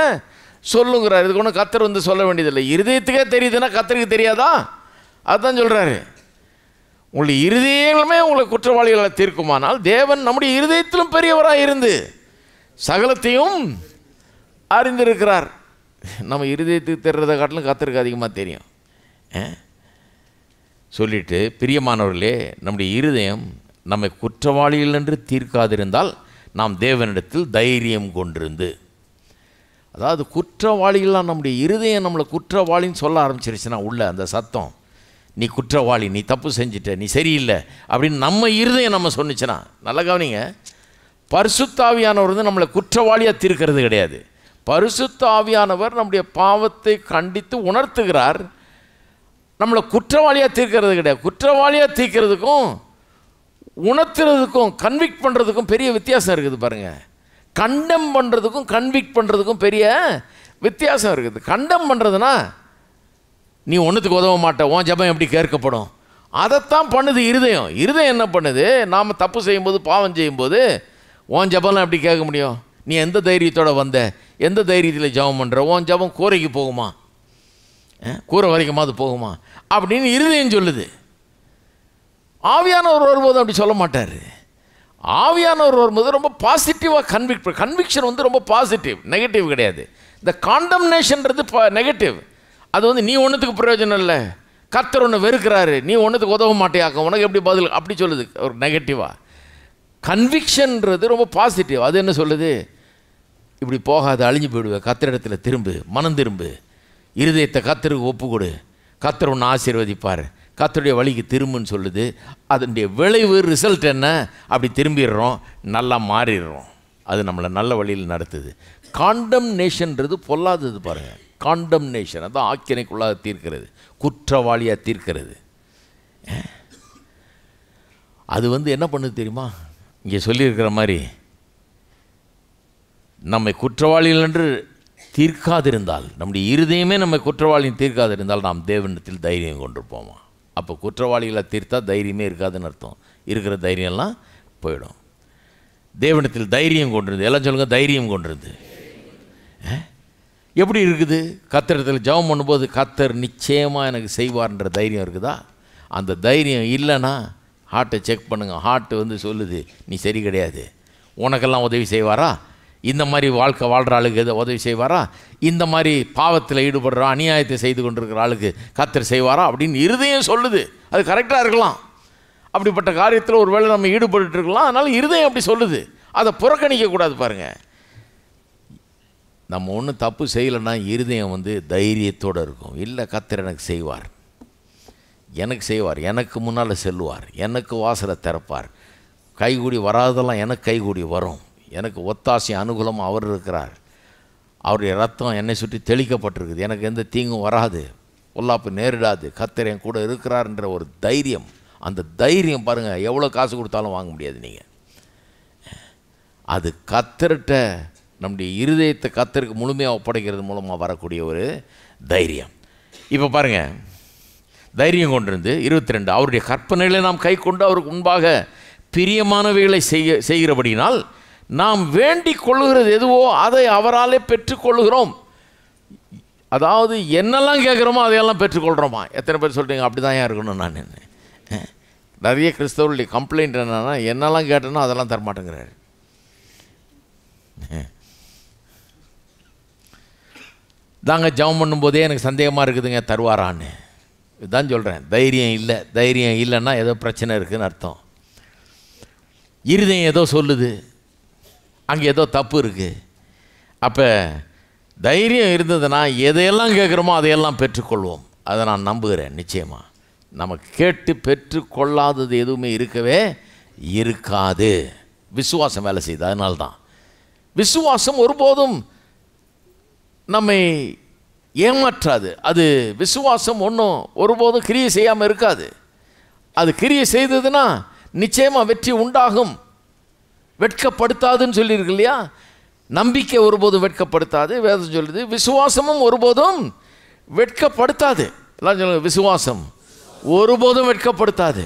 A: சொல்லுங்கிறார் இதுக்கு ஒன்றும் கத்தர் வந்து சொல்ல வேண்டியதில்லை இருதயத்துக்கே தெரியுதுன்னா கத்தருக்கு தெரியாதா அதுதான் சொல்கிறாரு உங்கள் இருதயங்களுமே உங்களை குற்றவாளிகளை தீர்க்குமானால் தேவன் நம்முடைய இருதயத்திலும் பெரியவராக இருந்து சகலத்தையும் அறிந்திருக்கிறார் நம்ம இருதயத்துக்கு தெரிறதை காட்டிலும் கத்தருக்கு அதிகமாக தெரியும் சொல்லிட்டு பிரியமானவர்களே நம்முடைய இருதயம் நம்மை குற்றவாளிகள் என்று தீர்க்காதிருந்தால் நாம் தேவனிடத்தில் தைரியம் கொண்டிருந்து அதாவது குற்றவாளிகள்லாம் நம்முடைய இருதயம் நம்மளை குற்றவாளின்னு சொல்ல ஆரம்பிச்சிருச்சுன்னா உள்ள அந்த சத்தம் நீ குற்றவாளி நீ தப்பு செஞ்சிட்ட நீ சரியில்லை அப்படின்னு நம்ம இருதயம் நம்ம சொன்னிச்சுன்னா நல்ல கவனிங்க பரிசுத்தாவியானவர் வந்து நம்மளை குற்றவாளியாக தீர்க்கிறது கிடையாது பரிசுத்த ஆவியானவர் நம்முடைய பாவத்தை கண்டித்து உணர்த்துகிறார் நம்மளை குற்றவாளியாக தீர்க்கிறது கிடையாது குற்றவாளியாக தீர்க்கிறதுக்கும் உணர்த்துறதுக்கும் கன்விக்ட் பண்ணுறதுக்கும் பெரிய வித்தியாசம் இருக்குது பாருங்கள் கண்டம் பண்ணுறதுக்கும் கன்விக்ட் பண்ணுறதுக்கும் பெரிய வித்தியாசம் இருக்குது கண்டம் பண்ணுறதுனா நீ ஒன்றுத்துக்கு உதவ மாட்டேன் உன் ஜபம் எப்படி கேட்கப்படும் அதைத்தான் பண்ணுது இருதயம் இருதயம் என்ன பண்ணுது நாம் தப்பு செய்யும்போது பாவம் செய்யும்போது உன் ஜபம்லாம் எப்படி கேட்க முடியும் நீ எந்த தைரியத்தோடு வந்த எந்த தைரியத்தில் ஜபம் பண்ணுற உன் ஜபம் கூரைக்கு போகுமா கூரை வரைக்குமா அது போகுமா அப்படின்னு இருதயம் சொல்லுது ஆவியானவர் வரும்போது அப்படி சொல்ல மாட்டார் ஆவியானவர் வரும்போது ரொம்ப பாசிட்டிவாக கன்விக் கன்விக்ஷன் வந்து ரொம்ப பாசிட்டிவ் நெகட்டிவ் கிடையாது இந்த காண்டம்னேஷன்றது நெகட்டிவ் அது வந்து நீ ஒன்றுத்துக்கு பிரயோஜனம் இல்லை கர்த்தர் ஒன்று வெறுக்கிறாரு நீ ஒன்றுத்துக்கு உதவ மாட்டேயாக்கும் உனக்கு எப்படி பதில் அப்படி சொல்லுது ஒரு நெகட்டிவாக கன்விக்ஷன்றது ரொம்ப பாசிட்டிவ் அது என்ன சொல்லுது இப்படி போகாத அழிஞ்சு போயிடுவேன் கத்திர இடத்துல திரும்பு மனம் திரும்பு இருதயத்தை கத்தருக்கு ஒப்பு கொடு கத்தர் ஒன்று ஆசீர்வதிப்பார் கத்தருடைய வழிக்கு திரும்புன்னு சொல்லுது அதனுடைய விளைவு ரிசல்ட் என்ன அப்படி திரும்பிடுறோம் நல்லா மாறிடுறோம் அது நம்மளை நல்ல வழியில் நடத்துது காண்டம்னேஷன்ன்றது பொல்லாதது பாருங்கள் காண்டம்னேஷன் அதான் ஆக்கினைக்குள்ளாக தீர்க்கிறது குற்றவாளியாக தீர்க்கிறது அது வந்து என்ன பண்ணுது தெரியுமா இங்கே சொல்லியிருக்கிற மாதிரி நம்மை குற்றவாளிகள் என்று தீர்க்காதிருந்தால் நம்முடைய இருதயமே நம்ம குற்றவாளியும் தீர்க்காதிருந்தால் நாம் தேவனத்தில் தைரியம் கொண்டு போவோம் அப்போ குற்றவாளிகளை தீர்த்தா தைரியமே இருக்காதுன்னு அர்த்தம் இருக்கிற தைரியம்லாம் போயிடும் தேவனத்தில் தைரியம் கொண்டிருந்து எல்லாம் சொல்லுங்கள் தைரியம் கொண்டிருந்து எப்படி இருக்குது கத்திரத்தில் ஜபம் பண்ணும்போது கத்தர் நிச்சயமாக எனக்கு செய்வார்ன்ற தைரியம் இருக்குதா அந்த தைரியம் இல்லைன்னா ஹார்ட்டை செக் பண்ணுங்கள் ஹார்ட் வந்து சொல்லுது நீ சரி கிடையாது உனக்கெல்லாம் உதவி செய்வாரா இந்த மாதிரி வாழ்க்கை வாழ்கிற ஆளுக்கு எதை உதவி செய்வாரா இந்த மாதிரி பாவத்தில் ஈடுபடுற அநியாயத்தை செய்து கொண்டிருக்கிற ஆளுக்கு கத்தர் செய்வாரா அப்படின்னு இருதயம் சொல்லுது அது கரெக்டாக இருக்கலாம் அப்படிப்பட்ட காரியத்தில் ஒரு வேளை நம்ம ஈடுபட்டுருக்கலாம் இருக்கலாம் அதனால் இருதயம் அப்படி சொல்லுது அதை புறக்கணிக்கக்கூடாது பாருங்கள் நம்ம ஒன்றும் தப்பு செய்யலைன்னா இருதயம் வந்து தைரியத்தோடு இருக்கும் இல்லை கத்தர் எனக்கு செய்வார் எனக்கு செய்வார் எனக்கு முன்னால் செல்லுவார் எனக்கு வாசலை திறப்பார் கைகூடி வராதெல்லாம் எனக்கு கைகூடி வரும் எனக்கு ஒத்தாசை அனுகூலமாக அவர் இருக்கிறார் அவருடைய ரத்தம் என்னை சுற்றி தெளிக்கப்பட்டிருக்குது எனக்கு எந்த தீங்கும் வராது பொல்லாப்பு நேரிடாது கத்தர் என் கூட இருக்கிறார்ன்ற ஒரு தைரியம் அந்த தைரியம் பாருங்கள் எவ்வளோ காசு கொடுத்தாலும் வாங்க முடியாது நீங்கள் அது கத்தர்கிட்ட நம்முடைய இருதயத்தை கத்தருக்கு முழுமையாக ஒப்படைக்கிறது மூலமாக வரக்கூடிய ஒரு தைரியம் இப்போ பாருங்கள் தைரியம் கொண்டிருந்து இருபத்தி ரெண்டு அவருடைய கற்பனைகளை நாம் கை கொண்டு அவருக்கு முன்பாக பிரியமானவைகளை செய்ய செய்கிறபடினால் நாம் வேண்டிக் கொள்ளுகிறது எதுவோ அதை அவராலே பெற்றுக்கொள்ளுகிறோம் அதாவது என்னெல்லாம் கேட்குறோமோ அதையெல்லாம் பெற்றுக்கொள்கிறோமா எத்தனை பேர் சொல்கிறீங்க அப்படி தான் இருக்கணும் நான் என்ன நிறைய கிறிஸ்தவர்களுடைய கம்ப்ளைண்ட் என்னென்னா என்னெல்லாம் கேட்டேனோ அதெல்லாம் தரமாட்டேங்கிறாரு தாங்க ஜவம் பண்ணும்போதே எனக்கு சந்தேகமாக இருக்குதுங்க தருவாரான்னு இதுதான் சொல்கிறேன் தைரியம் இல்லை தைரியம் இல்லைன்னா ஏதோ பிரச்சனை இருக்குதுன்னு அர்த்தம் இருதயம் ஏதோ சொல்லுது அங்கே ஏதோ தப்பு இருக்குது அப்போ தைரியம் இருந்ததுன்னா எதையெல்லாம் கேட்குறோமோ அதையெல்லாம் பெற்றுக்கொள்வோம் அதை நான் நம்புகிறேன் நிச்சயமாக நம்ம கேட்டு பெற்றுக்கொள்ளாதது எதுவுமே இருக்கவே இருக்காது விசுவாசம் வேலை செய்யுது அதனால்தான் விசுவாசம் ஒருபோதும் நம்மை ஏமாற்றாது அது விசுவாசம் ஒன்றும் ஒருபோதும் கிரியை செய்யாமல் இருக்காது அது கிரியை செய்ததுன்னா நிச்சயமாக வெற்றி உண்டாகும் வெட்கப்படுத்தாதுன்னு சொல்லியிருக்கு இல்லையா நம்பிக்கை ஒருபோதும் வெட்கப்படுத்தாது வேதம் சொல்லுது விசுவாசமும் ஒருபோதும் வெட்கப்படுத்தாது எல்லாம் சொல்லுங்கள் விசுவாசம் ஒருபோதும் வெட்கப்படுத்தாது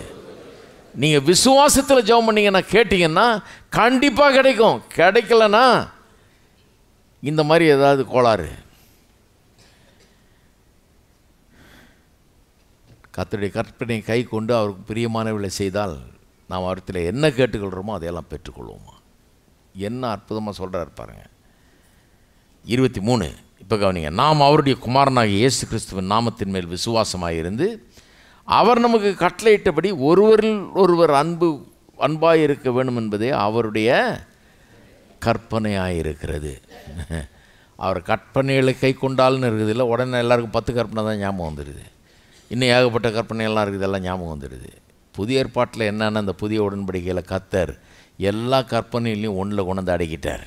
A: நீங்கள் விசுவாசத்தில் ஜெபம் பண்ணீங்கன்னா கேட்டிங்கன்னா கண்டிப்பாக கிடைக்கும் கிடைக்கலன்னா இந்த மாதிரி ஏதாவது கோளாறு கத்தருடைய கற்பனை கை கொண்டு அவருக்கு பிரியமானவர்களை செய்தால் நாம் அவரத்தில் என்ன கேட்டுக்கொள்கிறோமோ அதையெல்லாம் பெற்றுக்கொள்வோமா என்ன அற்புதமாக சொல்கிறார் பாருங்கள் இருபத்தி மூணு இப்போ கவனிங்க நாம் அவருடைய குமாரனாக இயேசு கிறிஸ்துவின் நாமத்தின் மேல் விசுவாசமாக இருந்து அவர் நமக்கு கட்டளையிட்டபடி ஒருவரில் ஒருவர் அன்பு அன்பாக இருக்க வேண்டும் என்பதே அவருடைய கற்பனையாக இருக்கிறது அவர் கற்பனைகளை கை கொண்டாலும் இருக்குது இல்லை உடனே எல்லாருக்கும் பத்து கற்பனை தான் ஞாபகம் வந்துடுது இன்னும் ஏகப்பட்ட கற்பனையெல்லாம் இருக்குது இதெல்லாம் ஞாபகம் வந்துடுது புதிய ஏற்பாட்டில் என்னென்ன அந்த புதிய உடன்படிக்கையில் கத்தர் எல்லா கற்பனையிலையும் ஒன்றில் கொண்டு வந்து அடக்கிட்டார்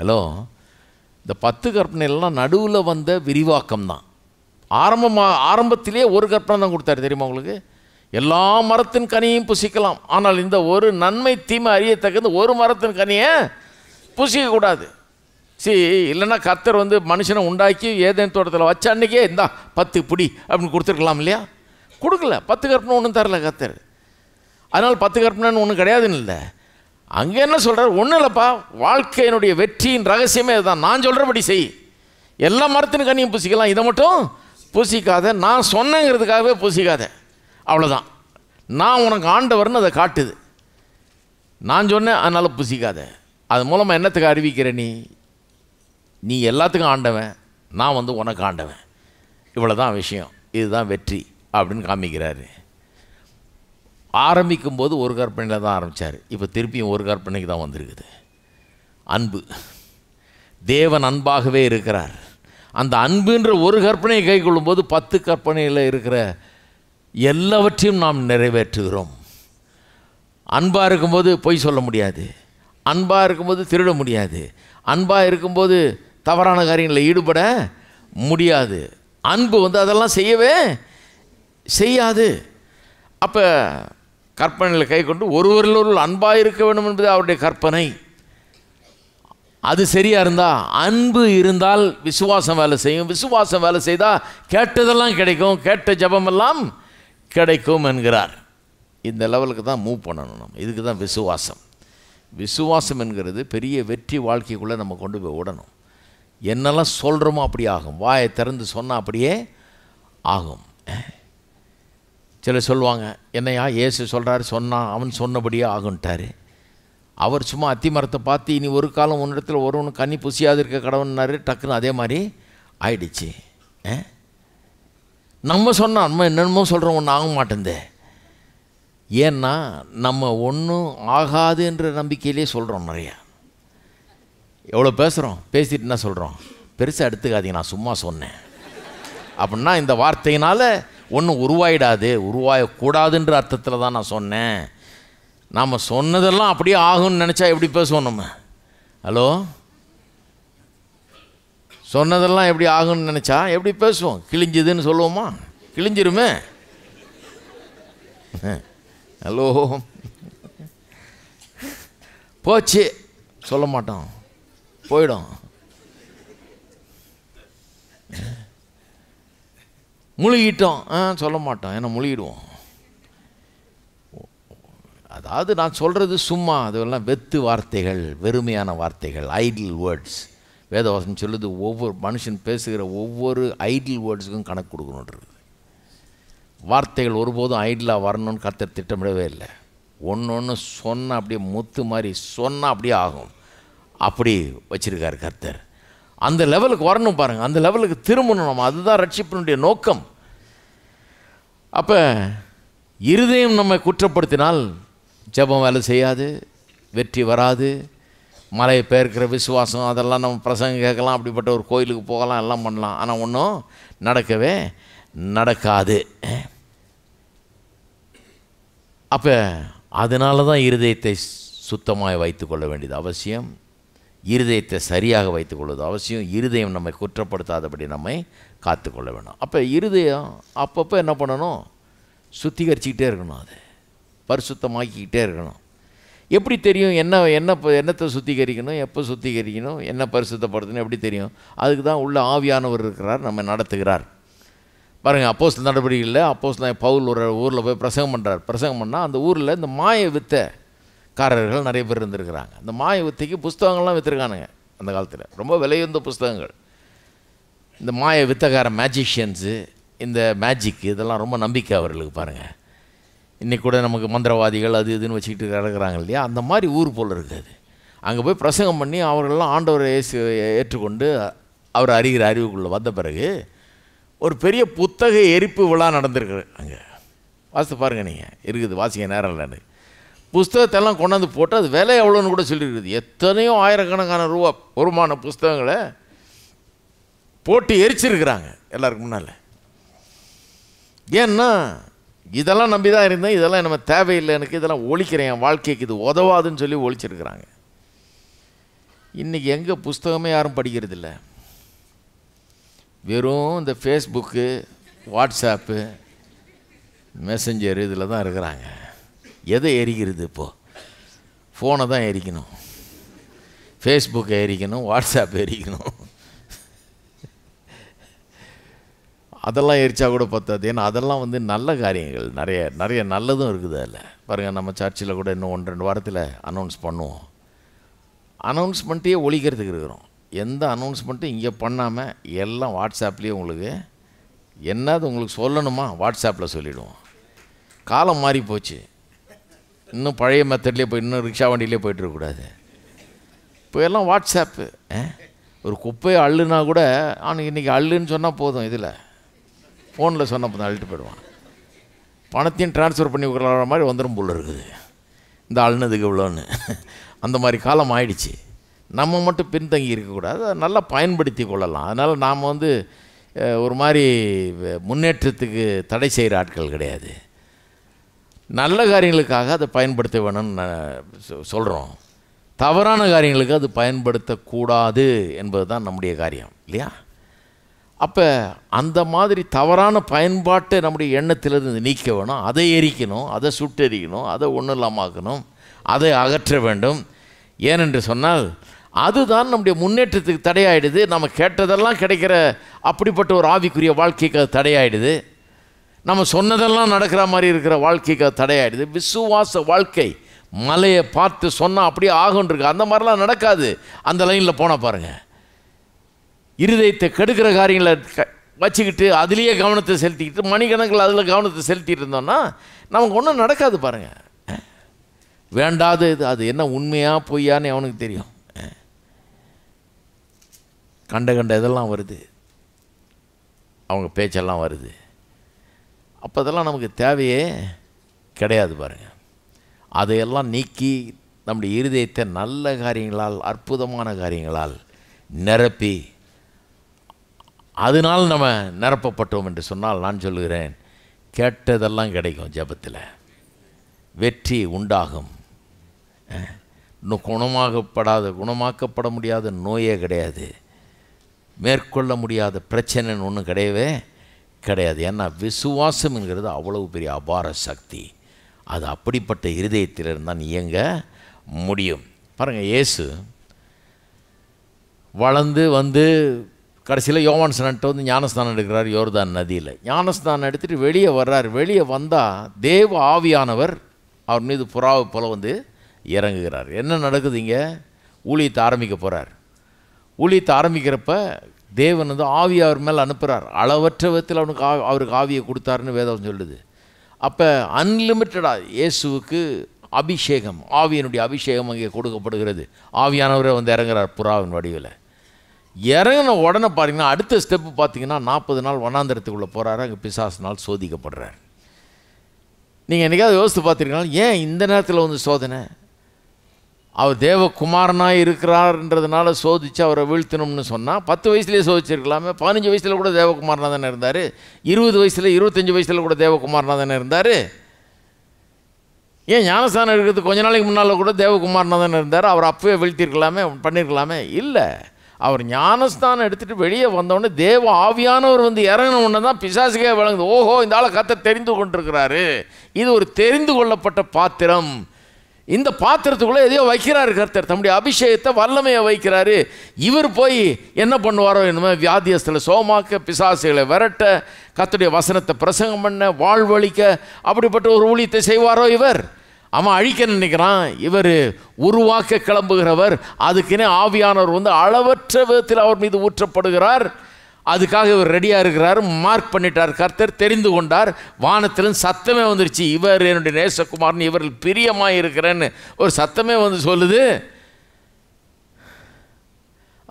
A: ஹலோ இந்த பத்து கற்பனைலாம் நடுவில் வந்த விரிவாக்கம் தான் ஆரம்பமாக ஆரம்பத்திலே ஒரு கற்பனை தான் கொடுத்தாரு தெரியுமா உங்களுக்கு எல்லா மரத்தின் கனியும் புசிக்கலாம் ஆனால் இந்த ஒரு நன்மை தீமை அறியத்தக்கது ஒரு மரத்தின் கனியை புசிக்கக்கூடாது சி இல்லைன்னா கர்த்தர் வந்து மனுஷனை உண்டாக்கி ஏதேன் தோட்டத்தில் வச்ச அன்றைக்கே இந்தா பத்து பிடி அப்படின்னு கொடுத்துருக்கலாம் இல்லையா கொடுக்கல பத்து கற்பனை ஒன்றும் தரல கர்த்தர் அதனால் பத்து கற்பனைன்னு ஒன்றும் கிடையாதுன்னு இல்லை அங்கே என்ன சொல்கிறார் ஒன்றும் இல்லைப்பா வாழ்க்கையினுடைய வெற்றியின் ரகசியமே அதுதான் நான் சொல்கிறபடி செய் எல்லா மரத்தின் கண்ணியும் பூசிக்கலாம் இதை மட்டும் பூசிக்காத நான் சொன்னங்கிறதுக்காகவே பூசிக்காத அவ்வளோதான் நான் உனக்கு ஆண்டவர்னு அதை காட்டுது நான் சொன்னேன் அதனால் புசிக்காத அது மூலமாக என்னத்துக்கு அறிவிக்கிற நீ நீ எல்லாத்துக்கும் ஆண்டவன் நான் வந்து உனக்கு ஆண்டவன் இவ்வளோ தான் விஷயம் இதுதான் வெற்றி அப்படின்னு காமிக்கிறாரு ஆரம்பிக்கும் போது ஒரு கற்பனையில் தான் ஆரம்பித்தார் இப்போ திருப்பியும் ஒரு கற்பனைக்கு தான் வந்திருக்குது அன்பு தேவன் அன்பாகவே இருக்கிறார் அந்த அன்புன்ற ஒரு கற்பனையை கை கொள்ளும்போது பத்து கற்பனையில் இருக்கிற எல்லாவற்றையும் நாம் நிறைவேற்றுகிறோம் அன்பாக இருக்கும்போது பொய் சொல்ல முடியாது அன்பாக இருக்கும்போது திருட முடியாது அன்பாக இருக்கும்போது தவறான காரியங்களில் ஈடுபட முடியாது அன்பு வந்து அதெல்லாம் செய்யவே செய்யாது அப்போ கற்பனையில் கை கொண்டு ஒருவரில் ஒரு அன்பாக இருக்க வேண்டும் என்பது அவருடைய கற்பனை அது சரியாக இருந்தால் அன்பு இருந்தால் விசுவாசம் வேலை செய்யும் விசுவாசம் வேலை செய்தால் கேட்டதெல்லாம் கிடைக்கும் கேட்ட ஜபமெல்லாம் கிடைக்கும் என்கிறார் இந்த லெவலுக்கு தான் மூவ் பண்ணணும் நம்ம இதுக்கு தான் விசுவாசம் விசுவாசம் என்கிறது பெரிய வெற்றி வாழ்க்கைக்குள்ளே நம்ம கொண்டு போய் விடணும் என்னெல்லாம் சொல்கிறோமோ அப்படி ஆகும் வாயை திறந்து சொன்னால் அப்படியே ஆகும் சில சொல்லுவாங்க என்னையா ஏசு சொல்கிறாரு சொன்னான் அவன் சொன்னபடியே ஆகுன்ட்டாரு அவர் சும்மா அத்தி மரத்தை பார்த்து இனி ஒரு காலம் ஒன்றிடத்தில் ஒருவனும் கண்ணி புசியாது இருக்க கடவுன்னாரு டக்குன்னு அதே மாதிரி ஆயிடுச்சு நம்ம சொன்னால் நம்ம என்னென்னமோ சொல்கிறோம் ஒன்று ஆக மாட்டேந்தே ஏன்னா நம்ம ஒன்றும் ஆகாது என்ற நம்பிக்கையிலே சொல்கிறோம் நிறையா எவ்வளோ பேசுகிறோம் பேசிட்டு என்ன சொல்கிறோம் பெருசாக எடுத்துக்காதீங்க நான் சும்மா சொன்னேன் அப்படின்னா இந்த வார்த்தையினால் ஒன்றும் உருவாயிடாது உருவாயக்கூடாதுன்ற அர்த்தத்தில் தான் நான் சொன்னேன் நாம் சொன்னதெல்லாம் அப்படியே ஆகும்னு நினச்சா எப்படி பேசுவோம் நம்ம ஹலோ சொன்னதெல்லாம் எப்படி ஆகும்னு நினச்சா எப்படி பேசுவோம் கிழிஞ்சுதுன்னு சொல்லுவோமா கிழிஞ்சிருமே ஹலோ போச்சு சொல்ல மாட்டோம் போயிடும் முழுகிட்டோம் ஆ சொல்ல மாட்டோம் ஏன்னா முழுகிடுவோம் அதாவது நான் சொல்கிறது சும்மா அதெல்லாம் வெத்து வார்த்தைகள் வெறுமையான வார்த்தைகள் ஐடில் வேர்ட்ஸ் வேதவாசம் சொல்லுது ஒவ்வொரு மனுஷன் பேசுகிற ஒவ்வொரு ஐடில் வேர்ட்ஸுக்கும் கணக்கு கொடுக்கணுன்றது வார்த்தைகள் ஒருபோதும் ஐடிலாக வரணும்னு கத்தர் திட்டமிடவே இல்லை ஒன்று ஒன்று சொன்னால் அப்படியே முத்து மாதிரி சொன்னால் அப்படியே ஆகும் அப்படி வச்சிருக்காரு கர்த்தர் அந்த லெவலுக்கு வரணும் பாருங்கள் அந்த லெவலுக்கு திரும்பணும் நம்ம அதுதான் ரட்சிப்பினுடைய நோக்கம் அப்போ இருதயம் நம்மை குற்றப்படுத்தினால் ஜபம் வேலை செய்யாது வெற்றி வராது மலையை பெயர்க்கிற விசுவாசம் அதெல்லாம் நம்ம பிரசங்க கேட்கலாம் அப்படிப்பட்ட ஒரு கோயிலுக்கு போகலாம் எல்லாம் பண்ணலாம் ஆனால் ஒன்றும் நடக்கவே நடக்காது அப்போ அதனால தான் இருதயத்தை சுத்தமாக வைத்து கொள்ள வேண்டியது அவசியம் இருதயத்தை சரியாக வைத்துக்கொள்வது அவசியம் இருதயம் நம்மை குற்றப்படுத்தாதபடி நம்மை காத்துக்கொள்ள வேணும் அப்போ இருதயம் அப்பப்போ என்ன பண்ணணும் சுத்திகரிச்சுக்கிட்டே இருக்கணும் அது பரிசுத்தமாக்கிக்கிட்டே இருக்கணும் எப்படி தெரியும் என்ன என்ன என்னத்தை சுத்திகரிக்கணும் எப்போ சுத்திகரிக்கணும் என்ன பரிசுத்தப்படுத்தணும் எப்படி தெரியும் அதுக்கு தான் உள்ள ஆவியானவர் இருக்கிறார் நம்ம நடத்துகிறார் பாருங்கள் அப்போஸ் நடவடிக்கையில் அப்போஸ் பவுல் ஒரு ஊரில் போய் பிரசங்கம் பண்ணுறார் பிரசங்கம் பண்ணால் அந்த ஊரில் இந்த மாய வித்தை காரர்கள் நிறைய பேர் இருந்திருக்கிறாங்க அந்த மாய வித்தைக்கு புஸ்தகங்கள்லாம் விற்றுருக்கானுங்க அந்த காலத்தில் ரொம்ப விலையுந்த புஸ்தகங்கள் இந்த மாய வித்தகார மேஜிஷியன்ஸு இந்த மேஜிக்கு இதெல்லாம் ரொம்ப நம்பிக்கை அவர்களுக்கு பாருங்கள் இன்றைக்கி கூட நமக்கு மந்திரவாதிகள் அது இதுன்னு வச்சுக்கிட்டு கிடக்கிறாங்க இல்லையா அந்த மாதிரி ஊர் போல் இருக்காது அங்கே போய் பிரசங்கம் பண்ணி அவர்கள்லாம் ஆண்டவரை ஏசு ஏற்றுக்கொண்டு அவர் அறிகிற அறிவுக்குள்ளே வந்த பிறகு ஒரு பெரிய புத்தக எரிப்பு விழா நடந்திருக்கு அங்கே வாசித்து பாருங்கள் நீங்கள் இருக்குது வாசிக்க நேரம் இல்லைன்னு புஸ்தகத்தெல்லாம் கொண்டாந்து போட்டு அது விலை எவ்வளோன்னு கூட சொல்லியிருக்குது எத்தனையோ ஆயிரக்கணக்கான ரூபா வருமான புஸ்தகங்களை போட்டு எரிச்சிருக்கிறாங்க எல்லாருக்கு முன்னால் ஏன்னா இதெல்லாம் நம்பி தான் இருந்தேன் இதெல்லாம் நம்ம தேவையில்லை எனக்கு இதெல்லாம் ஒழிக்கிறேன் என் வாழ்க்கைக்கு இது உதவாதுன்னு சொல்லி ஒழிச்சிருக்கிறாங்க இன்றைக்கி எங்கே புஸ்தகமே யாரும் படிக்கிறதில்ல வெறும் இந்த ஃபேஸ்புக்கு வாட்ஸ்அப்பு மெசஞ்சர் இதில் தான் இருக்கிறாங்க எதை எரிக்கிறது இப்போது ஃபோனை தான் எரிக்கணும் ஃபேஸ்புக்கை எரிக்கணும் வாட்ஸ்அப் எரிக்கணும் அதெல்லாம் எரிச்சா கூட பத்தாது ஏன்னா அதெல்லாம் வந்து நல்ல காரியங்கள் நிறைய நிறைய நல்லதும் இருக்குது அதில் பாருங்கள் நம்ம சர்ச்சில் கூட இன்னும் ஒன்று ரெண்டு வாரத்தில் அனௌன்ஸ் பண்ணுவோம் அனௌன்ஸ்மெண்ட்டையே ஒழிக்கிறதுக்கு இருக்கிறோம் எந்த அனௌன்ஸ்மெண்ட்டும் இங்கே பண்ணாமல் எல்லாம் வாட்ஸ்அப்லேயே உங்களுக்கு என்னது உங்களுக்கு சொல்லணுமா வாட்ஸ்அப்பில் சொல்லிவிடுவோம் காலம் மாறி போச்சு இன்னும் பழைய மெத்தட்லேயே போய் இன்னும் ரிக்ஷா வண்டியிலே போயிட்டுருக்கக்கூடாது இப்போ எல்லாம் வாட்ஸ்அப்பு ஒரு குப்பையை அள்ளுனா கூட அவனுக்கு இன்றைக்கி அள்ளுன்னு சொன்னால் போதும் இதில் ஃபோனில் சொன்னால் போதும் அள்ளிட்டு போயிடுவான் பணத்தையும் டிரான்ஸ்ஃபர் பண்ணி விடுற மாதிரி வந்துடும் போல் இருக்குது இந்த அள்ளுனதுக்கு இவ்வளோன்னு அந்த மாதிரி காலம் ஆயிடுச்சு நம்ம மட்டும் பின்தங்கி இருக்கக்கூடாது அதை நல்லா பயன்படுத்தி கொள்ளலாம் அதனால் நாம் வந்து ஒரு மாதிரி முன்னேற்றத்துக்கு தடை செய்கிற ஆட்கள் கிடையாது நல்ல காரியங்களுக்காக அதை பயன்படுத்த வேணும்னு சொல்கிறோம் தவறான காரியங்களுக்கு அது பயன்படுத்தக்கூடாது என்பது தான் நம்முடைய காரியம் இல்லையா அப்போ அந்த மாதிரி தவறான பயன்பாட்டை நம்முடைய எண்ணத்திலிருந்து நீக்க வேணும் அதை எரிக்கணும் அதை சுட்டெரிக்கணும் அதை ஒன்றும் இல்லாமாக்கணும் அதை அகற்ற வேண்டும் ஏனென்று சொன்னால் அதுதான் நம்முடைய முன்னேற்றத்துக்கு தடையாயிடுது நம்ம கேட்டதெல்லாம் கிடைக்கிற அப்படிப்பட்ட ஒரு ஆவிக்குரிய வாழ்க்கைக்கு அது தடையாயிடுது நம்ம சொன்னதெல்லாம் நடக்கிற மாதிரி இருக்கிற வாழ்க்கைக்கு தடையாயிடுது விசுவாச வாழ்க்கை மலையை பார்த்து சொன்னால் அப்படியே ஆகுன்றிருக்கு அந்த மாதிரிலாம் நடக்காது அந்த லைனில் போனால் பாருங்கள் இருதயத்தை கெடுக்கிற காரியங்களை க வச்சுக்கிட்டு அதுலேயே கவனத்தை செலுத்திக்கிட்டு மணிக்கணக்கில் அதில் கவனத்தை செலுத்திட்டு இருந்தோம்னா நமக்கு ஒன்றும் நடக்காது பாருங்கள் வேண்டாத இது அது என்ன உண்மையாக பொய்யான்னு அவனுக்கு தெரியும் கண்ட கண்ட இதெல்லாம் வருது அவங்க பேச்செல்லாம் வருது அப்போ அதெல்லாம் நமக்கு தேவையே கிடையாது பாருங்கள் அதையெல்லாம் நீக்கி நம்முடைய இருதயத்தை நல்ல காரியங்களால் அற்புதமான காரியங்களால் நிரப்பி அதனால் நம்ம நிரப்பப்பட்டோம் என்று சொன்னால் நான் சொல்லுகிறேன் கேட்டதெல்லாம் கிடைக்கும் ஜபத்தில் வெற்றி உண்டாகும் இன்னும் குணமாகப்படாத குணமாக்கப்பட முடியாத நோயே கிடையாது மேற்கொள்ள முடியாத பிரச்சனைன்னு ஒன்றும் கிடையவே கிடையாது ஏன்னா விசுவாசம் என்கிறது அவ்வளவு பெரிய அபார சக்தி அது அப்படிப்பட்ட இருதயத்திலிருந்து தான் இயங்க முடியும் பாருங்கள் இயேசு வளர்ந்து வந்து கடைசியில் யோவான் ஸ்நான்ட்டு வந்து ஞானஸ்தானம் எடுக்கிறார் யோர்தான் நதியில் ஞானஸ்தானம் எடுத்துகிட்டு வெளியே வர்றார் வெளியே வந்தால் தேவ ஆவியானவர் அவர் மீது புறாவை போல் வந்து இறங்குகிறார் என்ன நடக்குது இங்கே ஊழியத்தை ஆரம்பிக்க போகிறார் ஊழியத்தை ஆரம்பிக்கிறப்ப தேவன் வந்து ஆவி அவர் மேலே அனுப்புகிறார் அளவற்ற விதத்தில் அவனுக்கு ஆ அவருக்கு ஆவியை கொடுத்தாருன்னு வேதம் சொல்லுது அப்போ அன்லிமிட்டடாக இயேசுவுக்கு அபிஷேகம் ஆவியனுடைய அபிஷேகம் அங்கே கொடுக்கப்படுகிறது ஆவியானவரே வந்து இறங்குறார் புறாவின் வடிவில் இறங்கின உடனே பார்த்திங்கன்னா அடுத்த ஸ்டெப்பு பார்த்திங்கன்னா நாற்பது நாள் வண்ணாந்திரத்துக்குள்ளே போகிறாரு அங்கே பிசாசினால் சோதிக்கப்படுறார் நீங்கள் என்றைக்காவது யோசித்து பார்த்துருக்கீங்களா ஏன் இந்த நேரத்தில் வந்து சோதனை அவர் தேவகுமாரனாக இருக்கிறார்ன்றதுனால சோதித்து அவரை வீழ்த்தணும்னு சொன்னால் பத்து வயசுலேயே சோதிச்சிருக்கலாமே பதினஞ்சு வயசில் கூட தேவகுமாரனாக தானே இருந்தார் இருபது வயசில் இருபத்தஞ்சி வயசில் கூட தேவகுமாரனாக தானே இருந்தார் ஏன் ஞானஸ்தானம் இருக்கிறது கொஞ்ச நாளைக்கு முன்னால் கூட தேவகுமாரனாக தானே இருந்தார் அவர் அப்பவே வீழ்த்திருக்கலாமே பண்ணியிருக்கலாமே இல்லை அவர் ஞானஸ்தானம் எடுத்துகிட்டு வெளியே வந்தவொடனே தேவ ஆவியானவர் வந்து இறங்கினவுடனே தான் பிசாசுக்கே விளங்குது ஓஹோ இந்த ஆளை கத்தை தெரிந்து கொண்டிருக்கிறாரு இது ஒரு தெரிந்து கொள்ளப்பட்ட பாத்திரம் இந்த பாத்திரத்துக்குள்ளே எதையோ வைக்கிறாரு கர்த்தர் தம்முடைய அபிஷேகத்தை வல்லமையை வைக்கிறாரு இவர் போய் என்ன பண்ணுவாரோ என்னமோ வியாதியஸ்தில் சோமாக்க பிசாசுகளை விரட்ட கத்துடைய வசனத்தை பிரசங்கம் பண்ண வாழ்வழிக்க அப்படிப்பட்ட ஒரு ஊழியத்தை செய்வாரோ இவர் அவன் அழிக்க நினைக்கிறான் இவர் உருவாக்க கிளம்புகிறவர் அதுக்குன்னே ஆவியானவர் வந்து அளவற்ற விதத்தில் அவர் மீது ஊற்றப்படுகிறார் அதுக்காக இவர் ரெடியாக இருக்கிறார் மார்க் பண்ணிட்டார் கர்த்தர் தெரிந்து கொண்டார் வானத்திலும் சத்தமே வந்துருச்சு இவர் என்னுடைய நேசகுமார்னு இவர்கள் பிரியமாக இருக்கிறேன்னு ஒரு சத்தமே வந்து சொல்லுது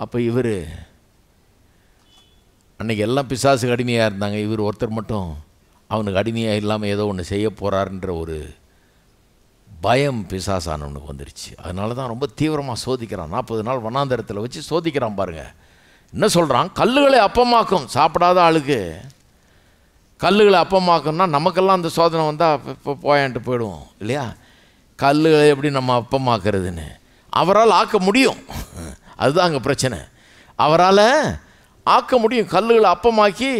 A: அப்போ இவர் அன்றைக்கி எல்லாம் பிசாசு கடுமையாக இருந்தாங்க இவர் ஒருத்தர் மட்டும் அவனுக்கு அடிமையாக இல்லாமல் ஏதோ ஒன்று செய்ய போகிறாருன்ற ஒரு பயம் பிசாசானவனுக்கு வந்துருச்சு அதனால தான் ரொம்ப தீவிரமாக சோதிக்கிறான் நாற்பது நாள் வனாந்தரத்தில் வச்சு சோதிக்கிறான் பாருங்கள் என்ன சொல்கிறான் கல்லுகளை அப்பமாக்கும் சாப்பிடாத ஆளுக்கு கல்லுகளை அப்பமாக்குன்னா நமக்கெல்லாம் அந்த சோதனை வந்தால் இப்போ போயான்ட்டு போயிடுவோம் இல்லையா கல்லுகளை எப்படி நம்ம அப்பமாக்குறதுன்னு அவரால் ஆக்க முடியும் அதுதான் அங்கே பிரச்சனை அவரால் ஆக்க முடியும் கல்லுகளை அப்பமாக்கி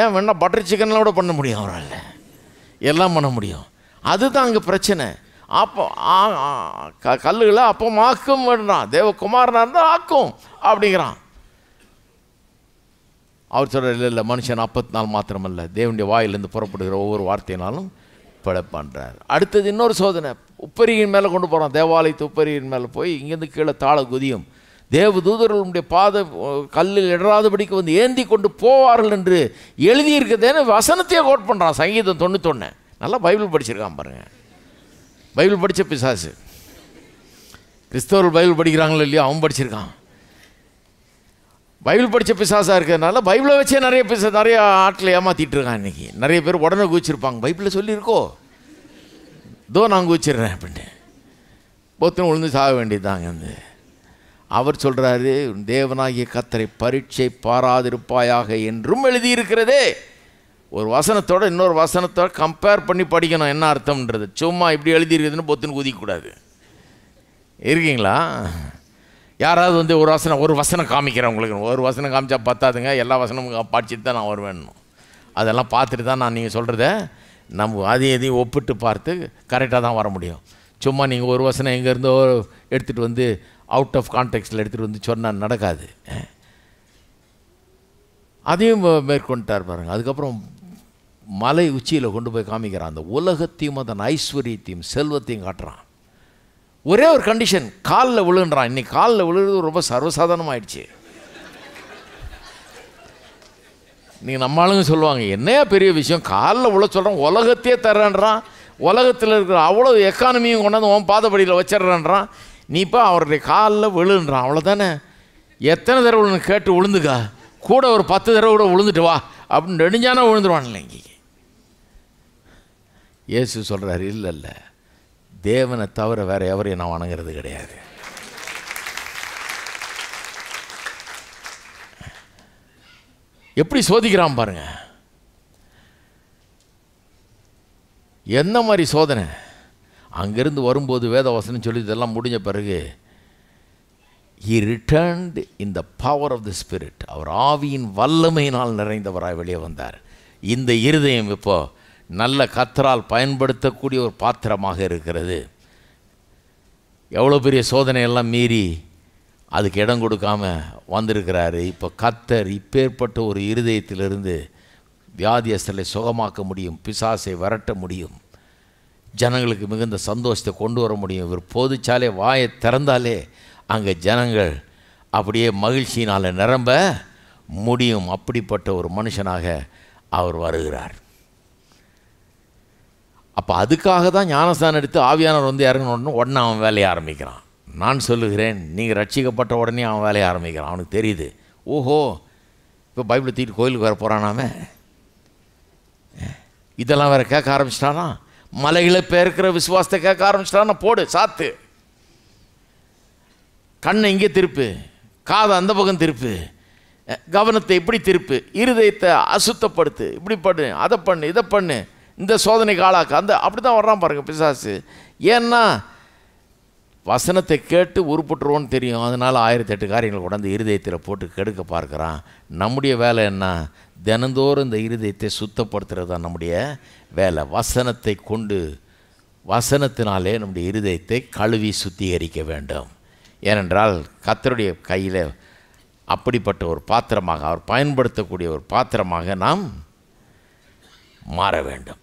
A: ஏன் வேணால் பட்டர் சிக்கன்லாம் கூட பண்ண முடியும் அவரால் எல்லாம் பண்ண முடியும் அதுதான் அங்கே பிரச்சனை அப்போ கல்லுகளை அப்பமாக்கும் தேவகுமாரனாக இருந்தால் ஆக்கும் அப்படிங்கிறான் அவர் சொல்கிற இல்லை இல்லை மனுஷன் நாற்பத்தி நாள் மாத்திரமல்ல தேவனுடைய வாயிலிருந்து புறப்படுகிற ஒவ்வொரு வார்த்தையினாலும் பிழைப்பான்றார் அடுத்தது இன்னொரு சோதனை உப்பரியின் மேலே கொண்டு போகிறோம் தேவாலயத்து உப்பரியின் மேலே போய் இங்கேருந்து கீழே தாள குதியும் தேவ தூதர்களுடைய பாத கல்லில் இடராதபடிக்கு வந்து ஏந்தி கொண்டு போவார்கள் என்று எழுதியிருக்கிறதேன்னு வசனத்தையே கோட் பண்ணுறான் சங்கீதம் தொண்ணூத்தொன்னு நல்லா பைபிள் படிச்சிருக்கான் பாருங்கள் பைபிள் படித்த பிசாசு கிறிஸ்தவர்கள் பைபிள் படிக்கிறாங்களோ இல்லையோ அவன் படிச்சிருக்கான் பைபிள் படித்த பிசாசாக இருக்கிறதுனால பைபிளை வச்சே நிறைய பிசா நிறைய ஆட்களை ஏமாற்றிட்டு இருக்கான் இன்றைக்கி நிறைய பேர் உடனே குதிச்சிருப்பாங்க பைபிளில் சொல்லியிருக்கோ தோ நான் குதிச்சிடுறேன் அப்படின்னு போத்தனும் உளுந்து சாக வேண்டியதாங்க வந்து அவர் சொல்கிறாரு தேவனாகிய கத்தரை பரீட்சை பாராதிருப்பாயாக என்றும் எழுதியிருக்கிறதே ஒரு வசனத்தோட இன்னொரு வசனத்தோட கம்பேர் பண்ணி படிக்கணும் என்ன அர்த்தம்ன்றது சும்மா இப்படி எழுதியிருக்குதுன்னு பொத்துன்னு குதிக்கக்கூடாது இருக்கீங்களா யாராவது வந்து ஒரு வசனம் ஒரு வசனம் காமிக்கிறேன் உங்களுக்கு ஒரு வசனம் காமிச்சா பத்தாதுங்க எல்லா வசனமும் பாடிச்சுட்டு தான் நான் வருவேன் அதெல்லாம் பார்த்துட்டு தான் நான் நீங்கள் சொல்கிறத நம்ம அதையும் எதையும் ஒப்பிட்டு பார்த்து கரெக்டாக தான் வர முடியும் சும்மா நீங்கள் ஒரு வசனம் எங்கேருந்தோ எடுத்துகிட்டு வந்து அவுட் ஆஃப் கான்டெக்டில் எடுத்துகிட்டு வந்து சொன்னால் நடக்காது அதையும் மேற்கொண்டார் பாருங்கள் அதுக்கப்புறம் மலை உச்சியில் கொண்டு போய் காமிக்கிறான் அந்த உலகத்தையும் அதன் ஐஸ்வர்யத்தையும் செல்வத்தையும் காட்டுறான் ஒரே ஒரு கண்டிஷன் காலில் விழுன்றான் இன்றைக்கி காலில் விழுறது ரொம்ப சர்வசாதாரணமாக ஆயிடுச்சு நீங்கள் நம்ம ஆளுங்க சொல்லுவாங்க என்னையா பெரிய விஷயம் காலில் உள்ள சொல்கிறான் உலகத்தையே தர்றேன்றான் உலகத்தில் இருக்கிற அவ்வளோ எக்கானமியும் கொண்டாந்து உன் பாதப்படியில் வச்சிட்றான்றான் நீ இப்போ அவருடைய காலில் விழுன்றான் அவ்வளோதானே எத்தனை தடவை விழுன்னு கேட்டு விழுந்துக்கா கூட ஒரு பத்து தடவை கூட விழுந்துட்டு வா அப்படின்னு நெடுஞ்சானா விழுந்துருவான் இல்லை இங்கே இயேசு சொல்கிறாரு இல்லை இல்லை தேவனை தவிர வேறு எவரையும் நான் வணங்குறது கிடையாது எப்படி சோதிக்கிறான் பாருங்க என்ன மாதிரி சோதனை அங்கேருந்து வரும்போது வேதவாசனம் சொல்லி இதெல்லாம் முடிஞ்ச பிறகு he returned in the power of the spirit அவர் ஆவியின் வல்லமையினால் நிறைந்தவராக வெளியே வந்தார் இந்த இருதயம் இப்போது நல்ல கத்தரால் பயன்படுத்தக்கூடிய ஒரு பாத்திரமாக இருக்கிறது எவ்வளோ பெரிய சோதனையெல்லாம் மீறி அதுக்கு இடம் கொடுக்காம வந்திருக்கிறாரு இப்போ கத்தர் இப்பேற்பட்ட ஒரு இருதயத்திலிருந்து வியாதியஸ்தலை சுகமாக்க முடியும் பிசாசை விரட்ட முடியும் ஜனங்களுக்கு மிகுந்த சந்தோஷத்தை கொண்டு வர முடியும் இவர் போதிச்சாலே வாயை திறந்தாலே அங்கே ஜனங்கள் அப்படியே மகிழ்ச்சியினால் நிரம்ப முடியும் அப்படிப்பட்ட ஒரு மனுஷனாக அவர் வருகிறார் அப்போ அதுக்காக தான் ஞானஸ்தானம் எடுத்து ஆவியானவர் வந்து இறங்கினோடனே உடனே அவன் வேலையை ஆரம்பிக்கிறான் நான் சொல்லுகிறேன் நீங்கள் ரட்சிக்கப்பட்ட உடனே அவன் வேலையை ஆரம்பிக்கிறான் அவனுக்கு தெரியுது ஓஹோ இப்போ பைபிளை தூக்கிட்டு கோயிலுக்கு வர போகிறானாமே இதெல்லாம் வேறு கேட்க ஆரம்பிச்சிட்டானா மலைகளை பேருக்கிற விசுவாசத்தை கேட்க ஆரம்பிச்சிட்டானா போடு சாத்து கண்ணை இங்கே திருப்பு காதை அந்த பக்கம் திருப்பு கவனத்தை இப்படி திருப்பு இருதயத்தை அசுத்தப்படுத்து இப்படி பண்ணு அதை பண்ணு இதை பண்ணு இந்த சோதனைக்கு ஆளாக்க அந்த அப்படி தான் வர்றான் பாருங்க பிசாசு ஏன்னா வசனத்தை கேட்டு உருப்பட்டுருவோன்னு தெரியும் அதனால் ஆயிரத்தி எட்டு காரியங்கள் உடந்து இருதயத்தில் போட்டு கெடுக்க பார்க்குறான் நம்முடைய வேலை என்ன தினந்தோறும் இந்த இருதயத்தை சுத்தப்படுத்துகிறது தான் நம்முடைய வேலை வசனத்தை கொண்டு வசனத்தினாலே நம்முடைய இருதயத்தை கழுவி சுத்திகரிக்க வேண்டும் ஏனென்றால் கத்தருடைய கையில் அப்படிப்பட்ட ஒரு பாத்திரமாக அவர் பயன்படுத்தக்கூடிய ஒரு பாத்திரமாக நாம் மாற வேண்டும்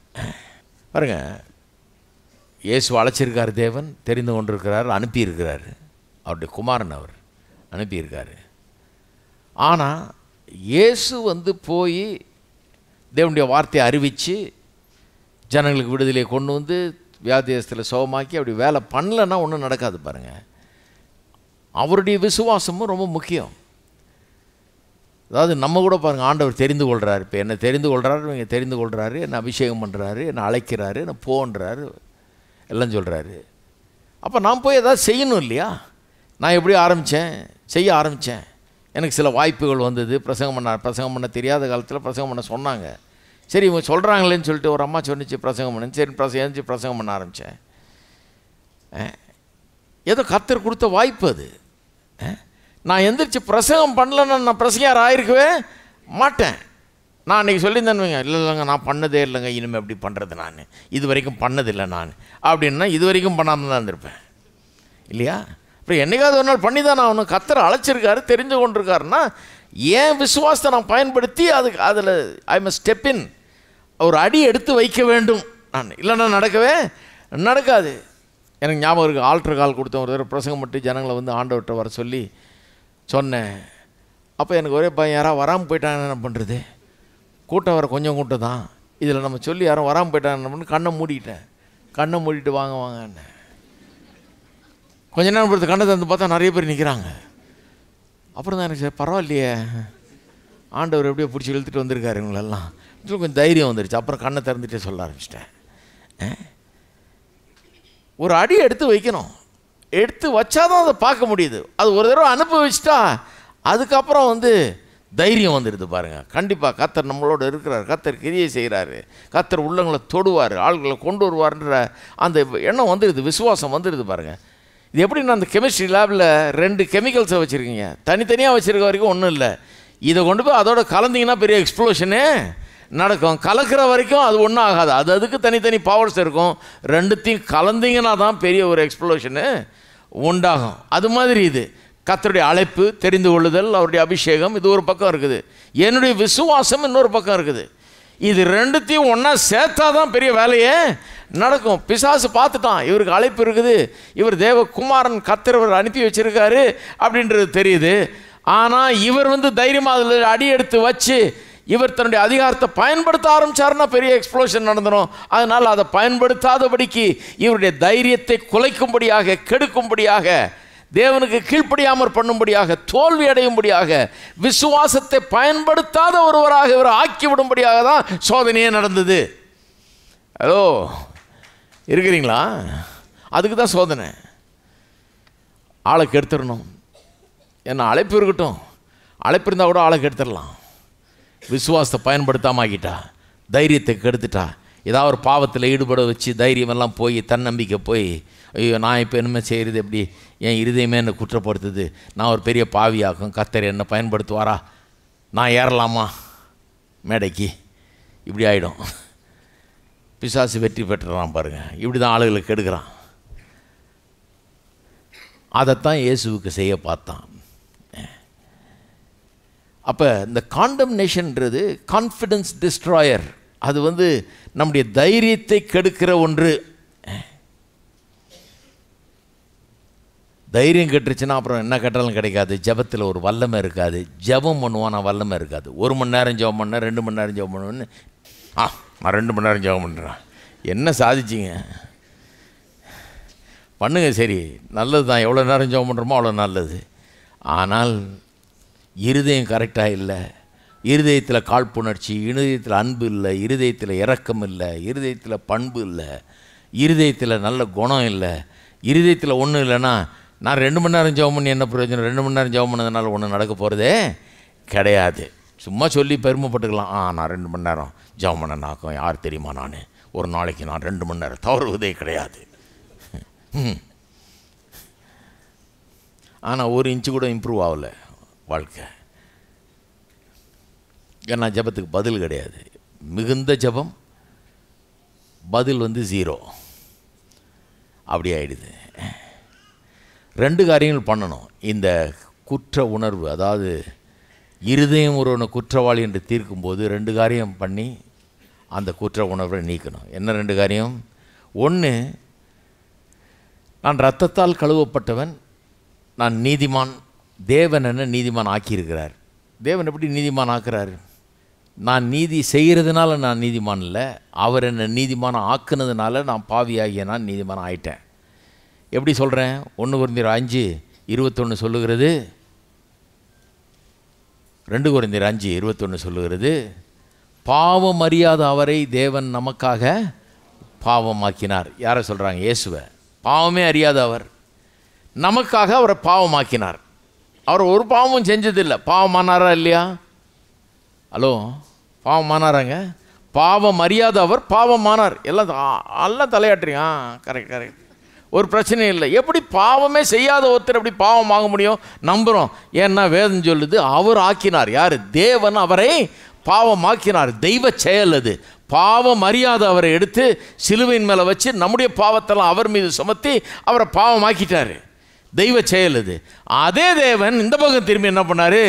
A: பாருங்க இயேசு அழைச்சிருக்கார் தேவன் தெரிந்து கொண்டிருக்கிறார் அனுப்பியிருக்கிறார் அவருடைய குமாரன் அவர் அனுப்பியிருக்கார் ஆனால் இயேசு வந்து போய் தேவனுடைய வார்த்தையை அறிவித்து ஜனங்களுக்கு விடுதலையை கொண்டு வந்து வியாதியஸ்தில் சுகமாக்கி அப்படி வேலை பண்ணலன்னா ஒன்றும் நடக்காது பாருங்கள் அவருடைய விசுவாசமும் ரொம்ப முக்கியம் அதாவது நம்ம கூட பாருங்கள் ஆண்டவர் தெரிந்து கொள்கிறார் இப்போ என்னை தெரிந்து கொள்கிறாரு இவங்க தெரிந்து கொள்கிறாரு என்னை அபிஷேகம் பண்ணுறாரு என்னை அழைக்கிறாரு என்னை போன்றாரு எல்லாம் சொல்கிறாரு அப்போ நான் போய் எதாவது செய்யணும் இல்லையா நான் எப்படி ஆரம்பித்தேன் செய்ய ஆரம்பித்தேன் எனக்கு சில வாய்ப்புகள் வந்தது பிரசங்கம் பண்ண பிரசங்கம் பண்ண தெரியாத காலத்தில் பிரசங்கம் பண்ண சொன்னாங்க சரி இவங்க சொல்கிறாங்களேன்னு சொல்லிட்டு ஒரு அம்மா சொன்னிச்சு பிரசங்கம் பண்ணு சரி பிரச எழுந்துச்சு பிரசங்கம் பண்ண ஆரம்பித்தேன் ஏதோ கத்தர் கொடுத்த வாய்ப்பு அது நான் எந்திரிச்சு பிரசங்கம் பண்ணலன்னா நான் பிரசங்கார் ஆயிருக்கவே மாட்டேன் நான் அன்றைக்கி சொல்லியிருந்தேன்னு இல்லை இல்லைங்க நான் பண்ணதே இல்லைங்க இனிமேல் அப்படி பண்ணுறது நான் இது வரைக்கும் பண்ணதில்லை நான் அப்படின்னா இது வரைக்கும் பண்ணாமல் தான் இருந்திருப்பேன் இல்லையா அப்புறம் என்றைக்காவது ஒரு நாள் பண்ணி தான் நான் ஒன்று கத்தரை அழைச்சிருக்காரு தெரிஞ்சு கொண்டிருக்காருன்னா ஏன் விசுவாசத்தை நான் பயன்படுத்தி அதுக்கு அதில் ஐ மஸ்ட் ஸ்டெப் இன் ஒரு அடி எடுத்து வைக்க வேண்டும் நான் இல்லைன்னா நடக்கவே நடக்காது எனக்கு ஞாபகம் இருக்குது ஆல்ட்ரு கால் கொடுத்தேன் ஒரு தடவை பிரசங்கம் மட்டும் ஜனங்களை வந்து ஆண்டவர்கிட்ட வர சொல்லி சொன்னேன் அப்போ எனக்கு ஒரே பையன் யாராவது வராமல் போயிட்டாங்க என்ன பண்ணுறது கூட்டம் வர கொஞ்சம் கூட்டம் தான் இதில் நம்ம சொல்லி யாரும் வராமல் போயிட்டாங்க என்ன பண்ணு கண்ணை மூடிக்கிட்டேன் கண்ணை மூடிட்டு வாங்க என்ன கொஞ்ச நேரம் பொறுத்து கண்ணை தந்து பார்த்தா நிறைய பேர் நிற்கிறாங்க அப்புறம் தான் எனக்கு பரவாயில்லையே ஆண்டவர் எப்படியோ பிடிச்சி இழுத்துட்டு வந்திருக்காரு இவங்களெல்லாம் கொஞ்சம் தைரியம் வந்துருச்சு அப்புறம் கண்ணை திறந்துட்டே சொல்ல ஆரம்பிச்சிட்டேன் ஒரு அடி எடுத்து வைக்கணும் எடுத்து தான் அதை பார்க்க முடியுது அது ஒரு தடவை அனுபவிச்சிட்டா அதுக்கப்புறம் வந்து தைரியம் வந்துடுது பாருங்கள் கண்டிப்பாக கத்தர் நம்மளோட இருக்கிறார் கத்தர் கிரியை செய்கிறாரு கத்தர் உள்ளங்களை தொடுவார் ஆள்களை கொண்டு வருவார்ன்ற அந்த எண்ணம் வந்துடுது விசுவாசம் வந்துடுது பாருங்கள் இது எப்படின்னா அந்த கெமிஸ்ட்ரி லேபில் ரெண்டு கெமிக்கல்ஸை வச்சுருக்கீங்க தனித்தனியாக வச்சுருக்க வரைக்கும் ஒன்றும் இல்லை இதை கொண்டு போய் அதோட கலந்தீங்கன்னா பெரிய எக்ஸ்ப்ளோஷனு நடக்கும் கலக்கிற வரைக்கும் அது ஒன்றும் ஆகாது அது அதுக்கு தனித்தனி பவர்ஸ் இருக்கும் ரெண்டுத்தையும் கலந்தீங்கன்னா தான் பெரிய ஒரு எக்ஸ்ப்ளோஷனு உண்டாகும் அது மாதிரி இது கத்தருடைய அழைப்பு தெரிந்து கொள்ளுதல் அவருடைய அபிஷேகம் இது ஒரு பக்கம் இருக்குது என்னுடைய விசுவாசம் இன்னொரு பக்கம் இருக்குது இது ரெண்டுத்தையும் ஒன்றா சேர்த்தா தான் பெரிய வேலையே நடக்கும் பிசாசு பார்த்துட்டான் இவருக்கு அழைப்பு இருக்குது இவர் தேவகுமாரன் கத்திரவர் அனுப்பி வச்சுருக்காரு அப்படின்றது தெரியுது ஆனால் இவர் வந்து தைரியமாக அதில் அடி எடுத்து வச்சு இவர் தன்னுடைய அதிகாரத்தை பயன்படுத்த ஆரம்பிச்சார்னா பெரிய எக்ஸ்ப்ளோஷன் நடந்துடும் அதனால் அதை பயன்படுத்தாதபடிக்கு இவருடைய தைரியத்தை குலைக்கும்படியாக கெடுக்கும்படியாக தேவனுக்கு கீழ்ப்படியாமற் பண்ணும்படியாக தோல்வி அடையும்படியாக விசுவாசத்தை பயன்படுத்தாத ஒருவராக இவர் ஆக்கி விடும்படியாக தான் சோதனையே நடந்தது ஹலோ இருக்கிறீங்களா அதுக்கு தான் சோதனை ஆளை கெடுத்துடணும் என்ன அழைப்பு இருக்கட்டும் அழைப்பு இருந்தால் கூட ஆளை கெடுத்துடலாம் விசுவாசத்தை பயன்படுத்தாமக்கிட்டா தைரியத்தை கெடுத்துட்டா ஏதாவது ஒரு பாவத்தில் ஈடுபட வச்சு தைரியமெல்லாம் போய் தன்னம்பிக்கை போய் ஐயோ நான் இப்போ என்ன செய்கிறது எப்படி என் இருதயமே என்னை குற்றப்படுத்துது நான் ஒரு பெரிய பாவியாகும் கத்தர் என்னை பயன்படுத்துவாரா நான் ஏறலாமா மேடைக்கு இப்படி ஆகிடும் பிசாசு வெற்றி பெற்றுறான் பாருங்கள் இப்படி தான் ஆளுகளுக்கு எடுக்கிறான் அதைத்தான் இயேசுவுக்கு செய்ய பார்த்தான் அப்போ இந்த காண்டம்னேஷன்ன்றது கான்ஃபிடென்ஸ் டிஸ்ட்ராயர் அது வந்து நம்முடைய தைரியத்தை கெடுக்கிற ஒன்று தைரியம் கெட்டுருச்சுன்னா அப்புறம் என்ன கெட்டாலும் கிடைக்காது ஜபத்தில் ஒரு வல்லமை இருக்காது ஜபம் பண்ணுவான் நான் வல்லமை இருக்காது ஒரு மணி நேரம் ஜபம் பண்ணேன் ரெண்டு மணி நேரம் ஜபம் பண்ணுவேன்னு ஆ நான் ரெண்டு மணி நேரம் ஜபம் பண்ணுறேன் என்ன சாதிச்சிங்க பண்ணுங்கள் சரி நல்லது தான் எவ்வளோ நேரம் ஜபம் பண்ணுறோமோ அவ்வளோ நல்லது ஆனால் இருதயம் கரெக்டாக இல்லை இருதயத்தில் காழ்ப்புணர்ச்சி இருதயத்தில் அன்பு இல்லை இருதயத்தில் இறக்கம் இல்லை இருதயத்தில் பண்பு இல்லை இருதயத்தில் நல்ல குணம் இல்லை இருதயத்தில் ஒன்றும் இல்லைன்னா நான் ரெண்டு மணி நேரம் ஜவம் பண்ணி என்ன பிரயோஜனம் ரெண்டு மணி நேரம் ஜவம் பண்ணதுனால ஒன்றும் நடக்க போகிறதே கிடையாது சும்மா சொல்லி பெருமைப்பட்டுக்கலாம் ஆ நான் ரெண்டு மணி நேரம் ஜெபம் பண்ண யார் தெரியுமா நான் ஒரு நாளைக்கு நான் ரெண்டு மணி நேரம் தவறுவதே கிடையாது ஆனால் ஒரு இன்ச்சு கூட இம்ப்ரூவ் ஆகலை வாழ்க்கை ஏன்னா ஜபத்துக்கு பதில் கிடையாது மிகுந்த ஜபம் பதில் வந்து ஜீரோ அப்படி ஆயிடுது ரெண்டு காரியங்கள் பண்ணணும் இந்த குற்ற உணர்வு அதாவது இருதயம் ஒருவனை குற்றவாளி என்று தீர்க்கும்போது ரெண்டு காரியம் பண்ணி அந்த குற்ற உணர்வை நீக்கணும் என்ன ரெண்டு காரியம் ஒன்று நான் ரத்தத்தால் கழுவப்பட்டவன் நான் நீதிமான் தேவன் என்ன நீதிமான் ஆக்கியிருக்கிறார் தேவன் எப்படி நீதிமான் ஆக்குறார் நான் நீதி செய்கிறதுனால நான் நீதிமான் இல்லை அவர் என்னை நீதிமான ஆக்குனதுனால நான் பாவியாகிய நான் நீதிமான் ஆயிட்டேன் எப்படி சொல்கிறேன் ஒன்று குறைந்தர் அஞ்சு இருபத்தொன்று சொல்லுகிறது ரெண்டு குறைந்தர் அஞ்சு இருபத்தொன்று சொல்லுகிறது பாவம் அறியாத அவரை தேவன் நமக்காக பாவமாக்கினார் யாரை சொல்கிறாங்க இயேசுவை பாவமே அறியாத அவர் நமக்காக அவரை பாவமாக்கினார் அவர் ஒரு பாவமும் செஞ்சதில்லை மாறாரா இல்லையா ஹலோ பாவம் மாறாராங்க பாவம் அறியாத அவர் பாவம் மாறார் எல்லாம் எல்லாம் ஆ கரெக்ட் கரெக்ட் ஒரு பிரச்சனையும் இல்லை எப்படி பாவமே செய்யாத ஒருத்தர் எப்படி பாவம் ஆக முடியும் நம்புகிறோம் ஏன்னா வேதம் சொல்லுது அவர் ஆக்கினார் யார் தேவன் அவரை பாவமாக்கினார் தெய்வ செயல் அது பாவம் அறியாத அவரை எடுத்து சிலுவையின் மேலே வச்சு நம்முடைய பாவத்தெல்லாம் அவர் மீது சுமத்தி அவரை பாவம் ஆக்கிட்டார் தெய்வ செயல் அது அதே தேவன் இந்த பக்கம் திரும்பி என்ன பண்ணார்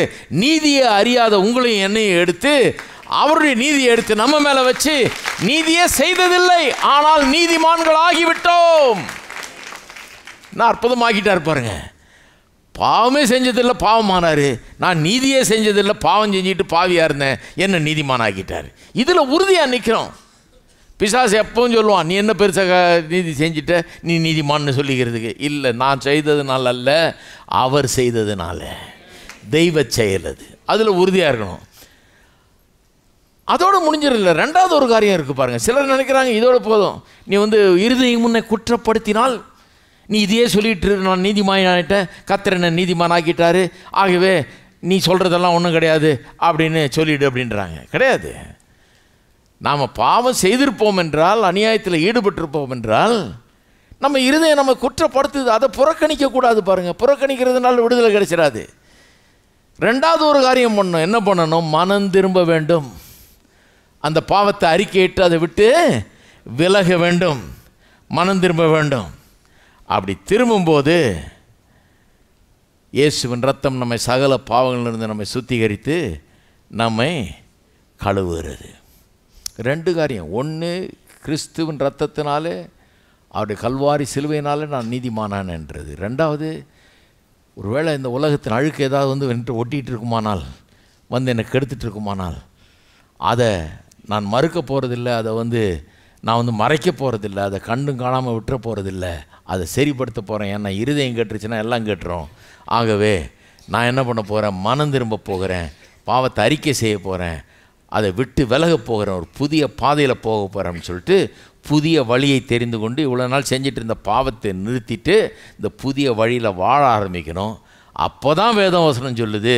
A: நீதியை அறியாத உங்களையும் என்னையும் எடுத்து அவருடைய நீதியை எடுத்து நம்ம மேலே வச்சு நீதியே செய்ததில்லை ஆனால் நீதிமான்கள் ஆகிவிட்டோம் நான் அற்புதமாகிட்டார் பாருங்க பாவமே செஞ்சதில்லை பாவமானார் நான் நீதியே செஞ்சதில்லை பாவம் செஞ்சுட்டு பாவியாக இருந்தேன் என்ன நீதிமான் ஆக்கிட்டார் இதில் உறுதியாக நிற்கிறோம் பிசாஸ் எப்பவும் சொல்லுவான் நீ என்ன பெருசாக நீதி செஞ்சுட்ட நீ நீதிமான்னு சொல்லிக்கிறதுக்கு இல்லை நான் செய்ததுனால அல்ல அவர் செய்ததுனால தெய்வ செயல் அது அதில் உறுதியாக இருக்கணும் அதோடு முடிஞ்சிடல ரெண்டாவது ஒரு காரியம் இருக்குது பாருங்கள் சிலர் நினைக்கிறாங்க இதோட போதும் நீ வந்து இறுதியை முன்னே குற்றப்படுத்தினால் நீ இதையே சொல்லிட்டு நான் நீதிமான் ஆகிட்டேன் கத்திரனை நீதிமான் ஆக்கிட்டாரு ஆகவே நீ சொல்கிறதெல்லாம் ஒன்றும் கிடையாது அப்படின்னு சொல்லிவிடு அப்படின்றாங்க கிடையாது நாம் பாவம் செய்திருப்போம் என்றால் அநியாயத்தில் ஈடுபட்டிருப்போம் என்றால் நம்ம இருதயம் நம்ம குற்றப்படுத்துது அதை புறக்கணிக்கக்கூடாது பாருங்கள் புறக்கணிக்கிறதுனால விடுதலை கிடைச்சிடாது ரெண்டாவது ஒரு காரியம் பண்ணணும் என்ன பண்ணணும் மனம் திரும்ப வேண்டும் அந்த பாவத்தை அறிக்கையிட்டு அதை விட்டு விலக வேண்டும் மனம் திரும்ப வேண்டும் அப்படி திரும்பும்போது இயேசுவின் ரத்தம் நம்மை சகல பாவங்களிலிருந்து நம்மை சுத்திகரித்து நம்மை கழுவுகிறது ரெண்டு காரியம் ஒன்று கிறிஸ்துவின் ரத்தத்தினாலே அவருடைய கல்வாரி சிலுவையினாலே நான் நீதிமானான்ன்றது ரெண்டாவது ஒருவேளை இந்த உலகத்தின் அழுக்கு ஏதாவது வந்து வென்று ஒட்டிகிட்டு இருக்குமானால் வந்து என்னை கெடுத்துட்டு இருக்குமானால் அதை நான் மறுக்க போகிறதில்ல அதை வந்து நான் வந்து மறைக்க போகிறதில்ல அதை கண்டும் காணாமல் விட்டுற போகிறதில்ல அதை சரிப்படுத்த போகிறேன் ஏன்னா இருதயம் கேட்டுருச்சுன்னா எல்லாம் கேட்டுரும் ஆகவே நான் என்ன பண்ண போகிறேன் மனம் திரும்ப போகிறேன் பாவத்தை அறிக்கை செய்ய போகிறேன் அதை விட்டு விலக போகிறோம் ஒரு புதிய பாதையில் போக போகிறோம்னு சொல்லிட்டு புதிய வழியை தெரிந்து கொண்டு இவ்வளோ நாள் செஞ்சிட்டு இருந்த பாவத்தை நிறுத்திட்டு இந்த புதிய வழியில் வாழ ஆரம்பிக்கணும் அப்போ தான் வேதம் வசனம் சொல்லுது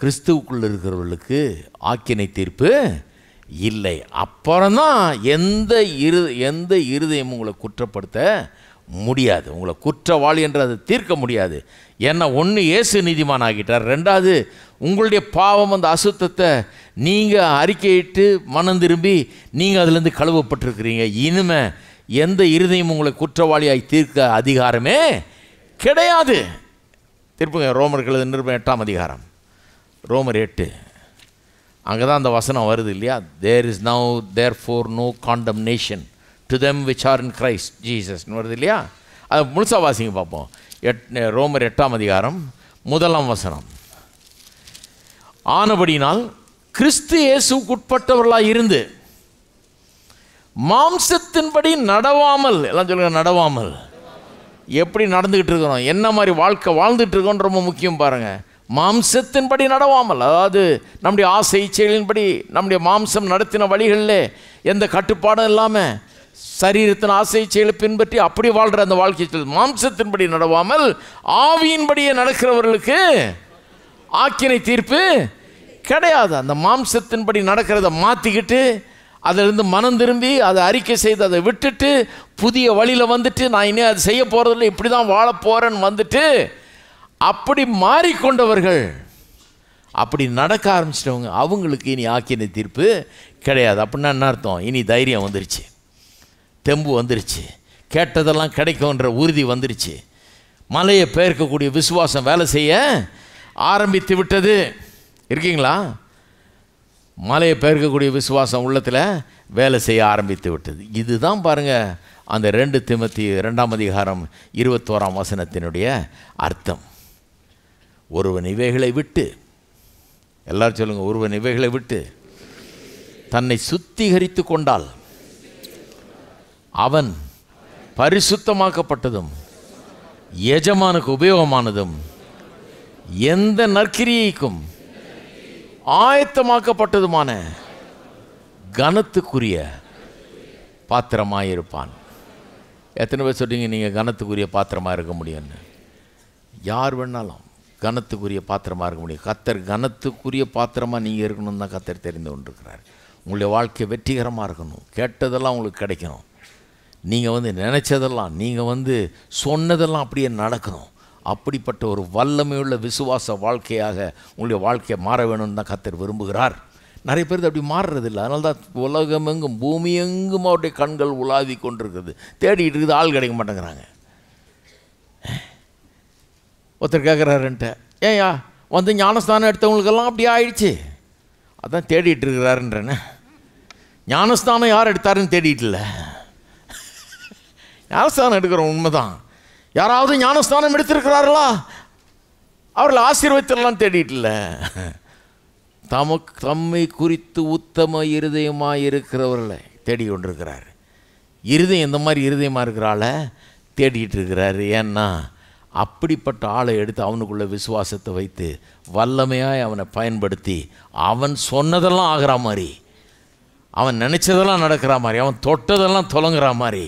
A: கிறிஸ்துவுக்குள்ளே இருக்கிறவர்களுக்கு ஆக்கினை தீர்ப்பு இல்லை அப்புறம்தான் எந்த இரு எந்த இருதயம் உங்களை குற்றப்படுத்த முடியாது உங்களை குற்றவாளி என்று அதை தீர்க்க முடியாது ஏன்னா ஒன்று இயேசு நீதிமான் ஆகிட்டார் ரெண்டாவது உங்களுடைய பாவம் அந்த அசுத்தத்தை நீங்கள் அறிக்கையிட்டு மனம் திரும்பி நீங்கள் அதுலேருந்து கழுவப்பட்டிருக்கிறீங்க இனிமே எந்த இருதையும் உங்களை குற்றவாளியாய் தீர்க்க அதிகாரமே கிடையாது ரோமர் ரோமர்கள் நிருபம் எட்டாம் அதிகாரம் ரோமர் எட்டு அங்கே தான் அந்த வசனம் வருது இல்லையா there is now therefore no condemnation to them which are in Christ ஜீசஸ்னு வருது இல்லையா அது முழுசாக வாசிங்க பார்ப்போம் எட் ரோமர் எட்டாம் அதிகாரம் முதலாம் வசனம் ஆனபடினால் கிறிஸ்து இயேசுக்கு உட்பட்டவர்களாக இருந்து மாம்சத்தின்படி நடவாமல் எல்லாம் சொல்லுங்க நடவாமல் எப்படி நடந்துக்கிட்டு இருக்கிறோம் என்ன மாதிரி வாழ்க்கை வாழ்ந்துட்டு இருக்கோம் ரொம்ப முக்கியம் பாருங்கள் மாம்சத்தின்படி நடவாமல் அதாவது நம்முடைய ஆசை செயலின்படி நம்முடைய மாம்சம் நடத்தின வழிகளில் எந்த கட்டுப்பாடும் இல்லாமல் சரீரத்தின் ஆசை செயலை பின்பற்றி அப்படி வாழ்கிற அந்த வாழ்க்கை வாழ்க்கையில் மாம்சத்தின்படி நடவாமல் ஆவியின்படியே நடக்கிறவர்களுக்கு ஆக்கினை தீர்ப்பு கிடையாது அந்த மாம்சத்தின்படி நடக்கிறத மாற்றிக்கிட்டு அதிலிருந்து மனம் திரும்பி அதை அறிக்கை செய்து அதை விட்டுட்டு புதிய வழியில் வந்துட்டு நான் இனி அது செய்ய போகிறதில்ல இப்படி தான் வாழப்போகிறேன்னு போகிறேன்னு வந்துட்டு அப்படி மாறிக்கொண்டவர்கள் அப்படி நடக்க ஆரம்பிச்சிட்டவங்க அவங்களுக்கு இனி ஆக்கின தீர்ப்பு கிடையாது அப்படின்னா என்ன அர்த்தம் இனி தைரியம் வந்துருச்சு தெம்பு வந்துருச்சு கேட்டதெல்லாம் கிடைக்கும்ன்ற உறுதி வந்துருச்சு மலையை பெயர்க்கக்கூடிய விசுவாசம் வேலை செய்ய ஆரம்பித்து விட்டது இருக்கீங்களா மலையை பெயர்க்கக்கூடிய விசுவாசம் உள்ளத்தில் வேலை செய்ய ஆரம்பித்து விட்டது இதுதான் பாருங்கள் அந்த ரெண்டு திமத்தி ரெண்டாம் அதிகாரம் இருபத்தோராம் வசனத்தினுடைய அர்த்தம் ஒருவன் இவைகளை விட்டு எல்லாரும் சொல்லுங்கள் ஒருவன் இவைகளை விட்டு தன்னை சுத்திகரித்து கொண்டால் அவன் பரிசுத்தமாக்கப்பட்டதும் எஜமானுக்கு உபயோகமானதும் எந்த நற்கிரியைக்கும் ஆயத்தமாக்கப்பட்டதுமான கனத்துக்குரிய பாத்திரமாக இருப்பான் எத்தனை பேர் சொல்கிறீங்க நீங்கள் கனத்துக்குரிய பாத்திரமாக இருக்க முடியும்னு யார் வேணாலும் கனத்துக்குரிய பாத்திரமாக இருக்க முடியும் கத்தர் கனத்துக்குரிய பாத்திரமாக நீங்கள் இருக்கணும்னு தான் கத்தர் தெரிந்து கொண்டிருக்கிறார் உங்களுடைய வாழ்க்கை வெற்றிகரமாக இருக்கணும் கேட்டதெல்லாம் உங்களுக்கு கிடைக்கணும் நீங்கள் வந்து நினச்சதெல்லாம் நீங்கள் வந்து சொன்னதெல்லாம் அப்படியே நடக்கணும் அப்படிப்பட்ட ஒரு வல்லமையுள்ள விசுவாச வாழ்க்கையாக உங்களுடைய வாழ்க்கையை மாற வேணும்னு தான் கத்தர் விரும்புகிறார் நிறைய பேர் அப்படி மாறுறதில்லை அதனால தான் உலகம் எங்கும் பூமி எங்கும் அவருடைய கண்கள் உலாவி கொண்டிருக்குது தேடிட்டு இருக்குது ஆள் கிடைக்க மாட்டேங்கிறாங்க ஒருத்தர் கேட்குறாருன்ட்டு ஏயா வந்து ஞானஸ்தானம் எடுத்தவங்களுக்கெல்லாம் அப்படி ஆயிடுச்சு அதான் தேடிட்டு இருக்கிறாருன்றேன்னு ஞானஸ்தானம் யார் எடுத்தாருன்னு தேடிட்டு இல்லை ஞானஸ்தானம் எடுக்கிறோம் உண்மைதான் யாராவது ஞானஸ்தானம் எடுத்திருக்கிறார்களா அவர்கள் ஆசீர்வத்திலாம் தேடிட்டுல தமக்கு தம்மை குறித்து உத்தம இருதயமாக இருக்கிறவர்களை தேடி கொண்டிருக்கிறார் இருதயம் இந்த மாதிரி இருதயமாக இருக்கிறால தேடிக்கிட்டு இருக்கிறாரு ஏன்னா அப்படிப்பட்ட ஆளை எடுத்து அவனுக்குள்ளே விசுவாசத்தை வைத்து வல்லமையாய் அவனை பயன்படுத்தி அவன் சொன்னதெல்லாம் ஆகிறா மாதிரி அவன் நினச்சதெல்லாம் நடக்கிற மாதிரி அவன் தொட்டதெல்லாம் தொலங்குற மாதிரி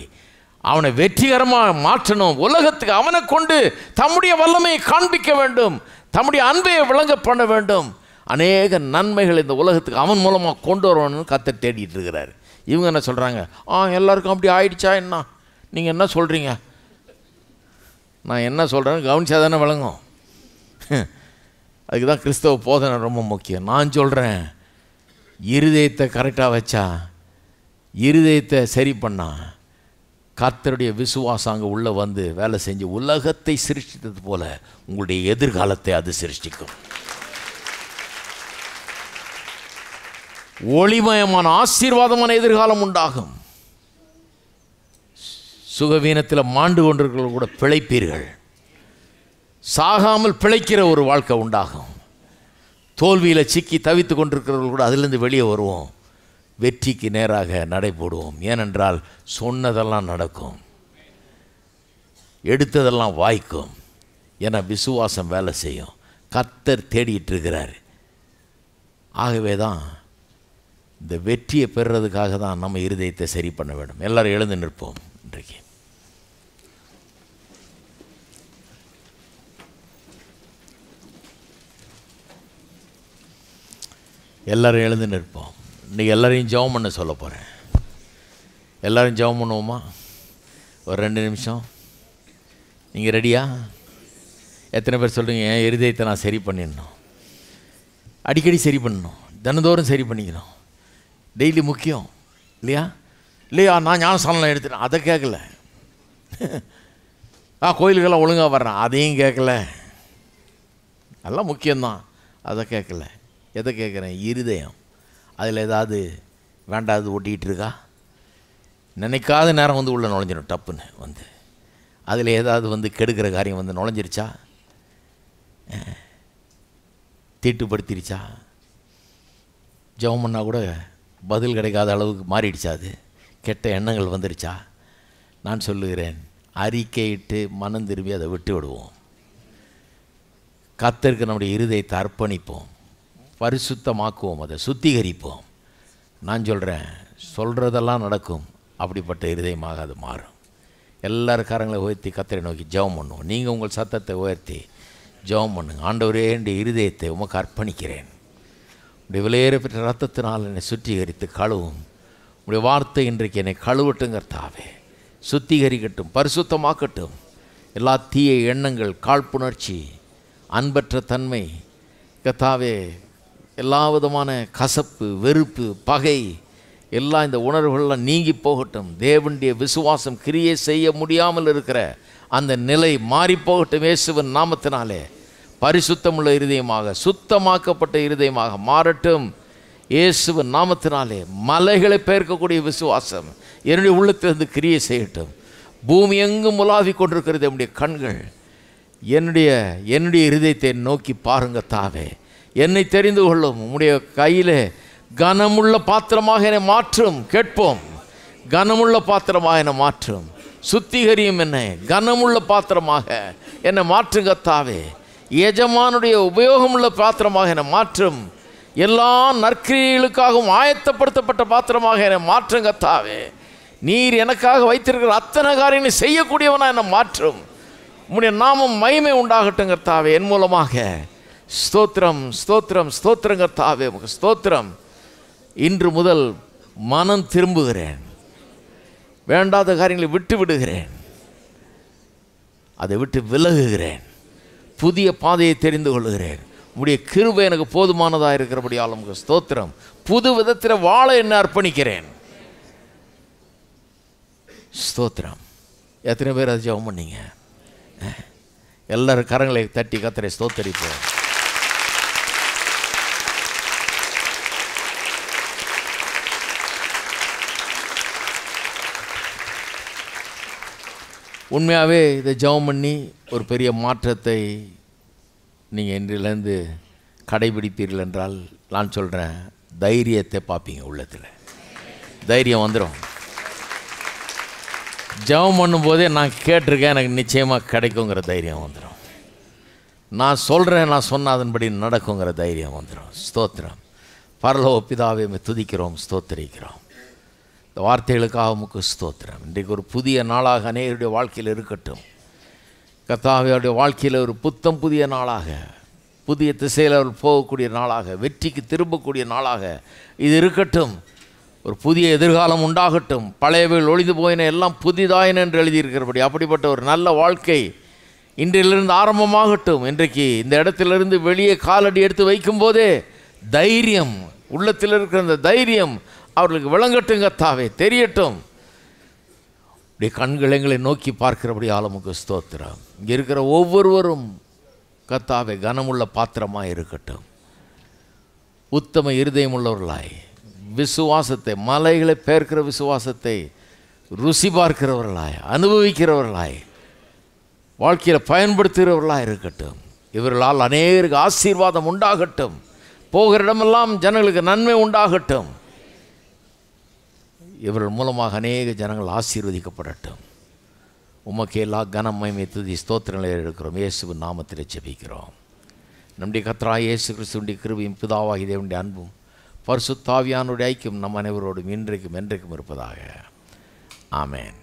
A: அவனை வெற்றிகரமாக மாற்றணும் உலகத்துக்கு அவனை கொண்டு தம்முடைய வல்லமையை காண்பிக்க வேண்டும் தம்முடைய அன்பையை விளங்க பண்ண வேண்டும் அநேக நன்மைகள் இந்த உலகத்துக்கு அவன் மூலமாக கொண்டு வரணும்னு கத்தை தேடிட்டு இருக்கிறாரு இவங்க என்ன சொல்கிறாங்க ஆ எல்லாருக்கும் அப்படி ஆயிடுச்சா என்ன நீங்கள் என்ன சொல்கிறீங்க நான் என்ன சொல்கிறேன்னு கவனிச்சா தானே விளங்கும் அதுக்கு தான் கிறிஸ்தவ போதனை ரொம்ப முக்கியம் நான் சொல்கிறேன் இருதயத்தை கரெக்டாக வச்சா இருதயத்தை சரி பண்ணான் கர்த்தருடைய விசுவாசம் அங்கே உள்ளே வந்து வேலை செஞ்சு உலகத்தை சிருஷ்டித்தது போல உங்களுடைய எதிர்காலத்தை அது சிருஷ்டிக்கும் ஒளிமயமான ஆசீர்வாதமான எதிர்காலம் உண்டாகும் சுகவீனத்தில் மாண்டு கொண்டிருக்கிறவங்க கூட பிழைப்பீர்கள் சாகாமல் பிழைக்கிற ஒரு வாழ்க்கை உண்டாகும் தோல்வியில் சிக்கி தவித்து கொண்டிருக்கிறவர்கள் கூட அதிலிருந்து வெளியே வருவோம் வெற்றிக்கு நேராக நடைபோடுவோம் ஏனென்றால் சொன்னதெல்லாம் நடக்கும் எடுத்ததெல்லாம் வாய்க்கும் என விசுவாசம் வேலை செய்யும் கத்தர் தேடிட்டு இருக்கிறார் ஆகவே தான் இந்த வெற்றியை பெறுறதுக்காக தான் நம்ம இருதயத்தை சரி பண்ண வேண்டும் எல்லோரும் எழுந்து நிற்போம் இன்றைக்கு எல்லோரும் எழுந்து நிற்போம் இன்றைக்கி எல்லோரையும் ஜெபம் பண்ண சொல்ல போகிறேன் எல்லோரும் ஜெபம் பண்ணுவோமா ஒரு ரெண்டு நிமிஷம் நீங்கள் ரெடியா எத்தனை பேர் சொல்கிறீங்க என் இருதயத்தை நான் சரி பண்ணிடணும் அடிக்கடி சரி பண்ணணும் தினந்தோறும் சரி பண்ணிக்கணும் டெய்லி முக்கியம் இல்லையா இல்லையா நான் ஞானஸ்தானம் எடுத்துட்டேன் அதை கேட்கல ஆ கோயிலுக்கெல்லாம் ஒழுங்காக வர்றேன் அதையும் கேட்கல நல்லா முக்கியம்தான் அதை கேட்கல எதை கேட்குறேன் இருதயம் அதில் ஏதாவது வேண்டாது ஓட்டிக்கிட்டு இருக்கா நினைக்காத நேரம் வந்து உள்ளே நுழைஞ்சிடும் டப்புன்னு வந்து அதில் ஏதாவது வந்து கெடுக்கிற காரியம் வந்து நுழைஞ்சிருச்சா தீட்டுப்படுத்திருச்சா ஜெபம் பண்ணால் கூட பதில் கிடைக்காத அளவுக்கு மாறிடுச்சா அது கெட்ட எண்ணங்கள் வந்துருச்சா நான் சொல்லுகிறேன் அறிக்கையிட்டு மனம் திரும்பி அதை விட்டு விடுவோம் கத்தருக்கு நம்முடைய இருதயத்தை அர்ப்பணிப்போம் பரிசுத்தமாக்குவோம் அதை சுத்திகரிப்போம் நான் சொல்கிறேன் சொல்கிறதெல்லாம் நடக்கும் அப்படிப்பட்ட இருதயமாக அது மாறும் எல்லாரும் உயர்த்தி கத்தரை நோக்கி ஜெபம் பண்ணுவோம் நீங்கள் உங்கள் சத்தத்தை உயர்த்தி ஜெபம் பண்ணுங்கள் ஆண்டவரே என்ற இருதயத்தை உமக்கு அர்ப்பணிக்கிறேன் உடைய பெற்ற ரத்தத்தினால் என்னை சுத்திகரித்து கழுவும் உடைய வார்த்தை இன்றைக்கு என்னை கழுவட்டுங்கிறதாவே சுத்திகரிக்கட்டும் பரிசுத்தமாக்கட்டும் எல்லா தீய எண்ணங்கள் காழ்ப்புணர்ச்சி அன்பற்ற தன்மை கத்தாவே எல்லா விதமான கசப்பு வெறுப்பு பகை எல்லாம் இந்த உணர்வுகள்லாம் நீங்கி போகட்டும் தேவனுடைய விசுவாசம் கிரியை செய்ய முடியாமல் இருக்கிற அந்த நிலை மாறிப்போகட்டும் இயேசுவன் நாமத்தினாலே பரிசுத்தமுள்ள இருதயமாக சுத்தமாக்கப்பட்ட இருதயமாக மாறட்டும் இயேசுவன் நாமத்தினாலே மலைகளை பெயர்க்கக்கூடிய விசுவாசம் என்னுடைய உள்ளத்திலிருந்து கிரியை செய்யட்டும் பூமி எங்கும் உலாவி கொண்டிருக்கிறது என்னுடைய கண்கள் என்னுடைய என்னுடைய இருதயத்தை நோக்கி பாருங்க தாவே என்னை தெரிந்து கொள்ளும் உம்முடைய கையிலே கனமுள்ள பாத்திரமாக என்னை மாற்றும் கேட்போம் கனமுள்ள பாத்திரமாக என்னை மாற்றும் சுத்திகரியும் என்னை கனமுள்ள பாத்திரமாக என்னை மாற்றுங்க தாவே எஜமானுடைய உபயோகமுள்ள பாத்திரமாக என்னை மாற்றும் எல்லா நற்கிரிகளுக்காகவும் ஆயத்தப்படுத்தப்பட்ட பாத்திரமாக என்னை மாற்றும் கத்தாவே நீர் எனக்காக வைத்திருக்கிற அத்தனை காரியங்களை செய்யக்கூடியவனாக என்னை மாற்றும் உம்முடைய நாமும் மகிமை உண்டாகட்டும் கத்தாவே என் மூலமாக ஸ்தோத்திரம் ஸ்தோத்திரம் ஸ்தோத்திரம் தாவே முக ஸ்தோத்திரம் இன்று முதல் மனம் திரும்புகிறேன் வேண்டாத காரியங்களை விட்டு விடுகிறேன் அதை விட்டு விலகுகிறேன் புதிய பாதையை தெரிந்து கொள்கிறேன் உடைய கிருபை எனக்கு போதுமானதாக இருக்கிறபடியால் உங்கள் ஸ்தோத்திரம் புது விதத்தில் வாழ என்ன அர்ப்பணிக்கிறேன் ஸ்தோத்திரம் எத்தனை பேர் அதை ஜபம் பண்ணீங்க எல்லோரும் கரங்களை தட்டி கத்தரை ஸ்தோத்தரிப்போம் உண்மையாகவே இதை ஜெபம் பண்ணி ஒரு பெரிய மாற்றத்தை நீங்கள் இன்றிலேருந்து கடைபிடிப்பீர்கள் என்றால் நான் சொல்கிறேன் தைரியத்தை பார்ப்பீங்க உள்ளத்தில் தைரியம் வந்துடும் ஜெபம் பண்ணும்போதே நான் கேட்டிருக்கேன் எனக்கு நிச்சயமாக கிடைக்குங்கிற தைரியம் வந்துடும் நான் சொல்கிறேன் நான் சொன்ன அதன்படி நடக்குங்கிற தைரியம் வந்துடும் ஸ்தோத்திரம் பரலோ பிதாவே துதிக்கிறோம் ஸ்தோத்திரிக்கிறோம் இந்த வார்த்தைகளுக்காக உமக்கு ஸ்தோத்திரம் இன்றைக்கு ஒரு புதிய நாளாக அநேகருடைய வாழ்க்கையில் இருக்கட்டும் கத்தாவியாருடைய வாழ்க்கையில் ஒரு புத்தம் புதிய நாளாக புதிய திசையில் அவர் போகக்கூடிய நாளாக வெற்றிக்கு திரும்பக்கூடிய நாளாக இது இருக்கட்டும் ஒரு புதிய எதிர்காலம் உண்டாகட்டும் பழையவில் ஒழிந்து போயின எல்லாம் புதிதாயின என்று எழுதியிருக்கிறபடி அப்படிப்பட்ட ஒரு நல்ல வாழ்க்கை இன்றிலிருந்து ஆரம்பமாகட்டும் இன்றைக்கு இந்த இடத்திலிருந்து வெளியே காலடி எடுத்து வைக்கும்போதே தைரியம் உள்ளத்தில் இருக்கிற அந்த தைரியம் அவர்களுக்கு விளங்கட்டும் கத்தாவே தெரியட்டும் இப்படி கண்கள் எங்களை நோக்கி பார்க்கிறபடி ஆலமுக்கு ஸ்தோத்திரம் இங்கே இருக்கிற ஒவ்வொருவரும் கத்தாவை கனமுள்ள பாத்திரமாக இருக்கட்டும் உத்தம இருதயம் உள்ளவர்களாய் விசுவாசத்தை மலைகளை பேர்க்கிற விசுவாசத்தை ருசி பார்க்கிறவர்களாய் அனுபவிக்கிறவர்களாய் வாழ்க்கையில் பயன்படுத்துகிறவர்களாக இருக்கட்டும் இவர்களால் அநேகருக்கு ஆசீர்வாதம் உண்டாகட்டும் போகிற இடமெல்லாம் ஜனங்களுக்கு நன்மை உண்டாகட்டும் இவர்கள் மூலமாக அநேக ஜனங்கள் ஆசீர்வதிக்கப்படட்டும் உமக்கு எல்லா கனமயமை ஸ்தோத்திர ஸ்தோத்திரங்களை இருக்கிறோம் இயேசுவின் நாமத்தில் செபிக்கிறோம் நம்முடைய கத்ரா இயேசு கிறிஸ்துவனுடைய கிருபியும் பிதாவாகி தேவனுடைய அன்பும் பரிசுத்தாவியானுடைய ஐக்கியம் நம் அனைவரோடும் இன்றைக்கும் என்றைக்கும் இருப்பதாக ஆமேன்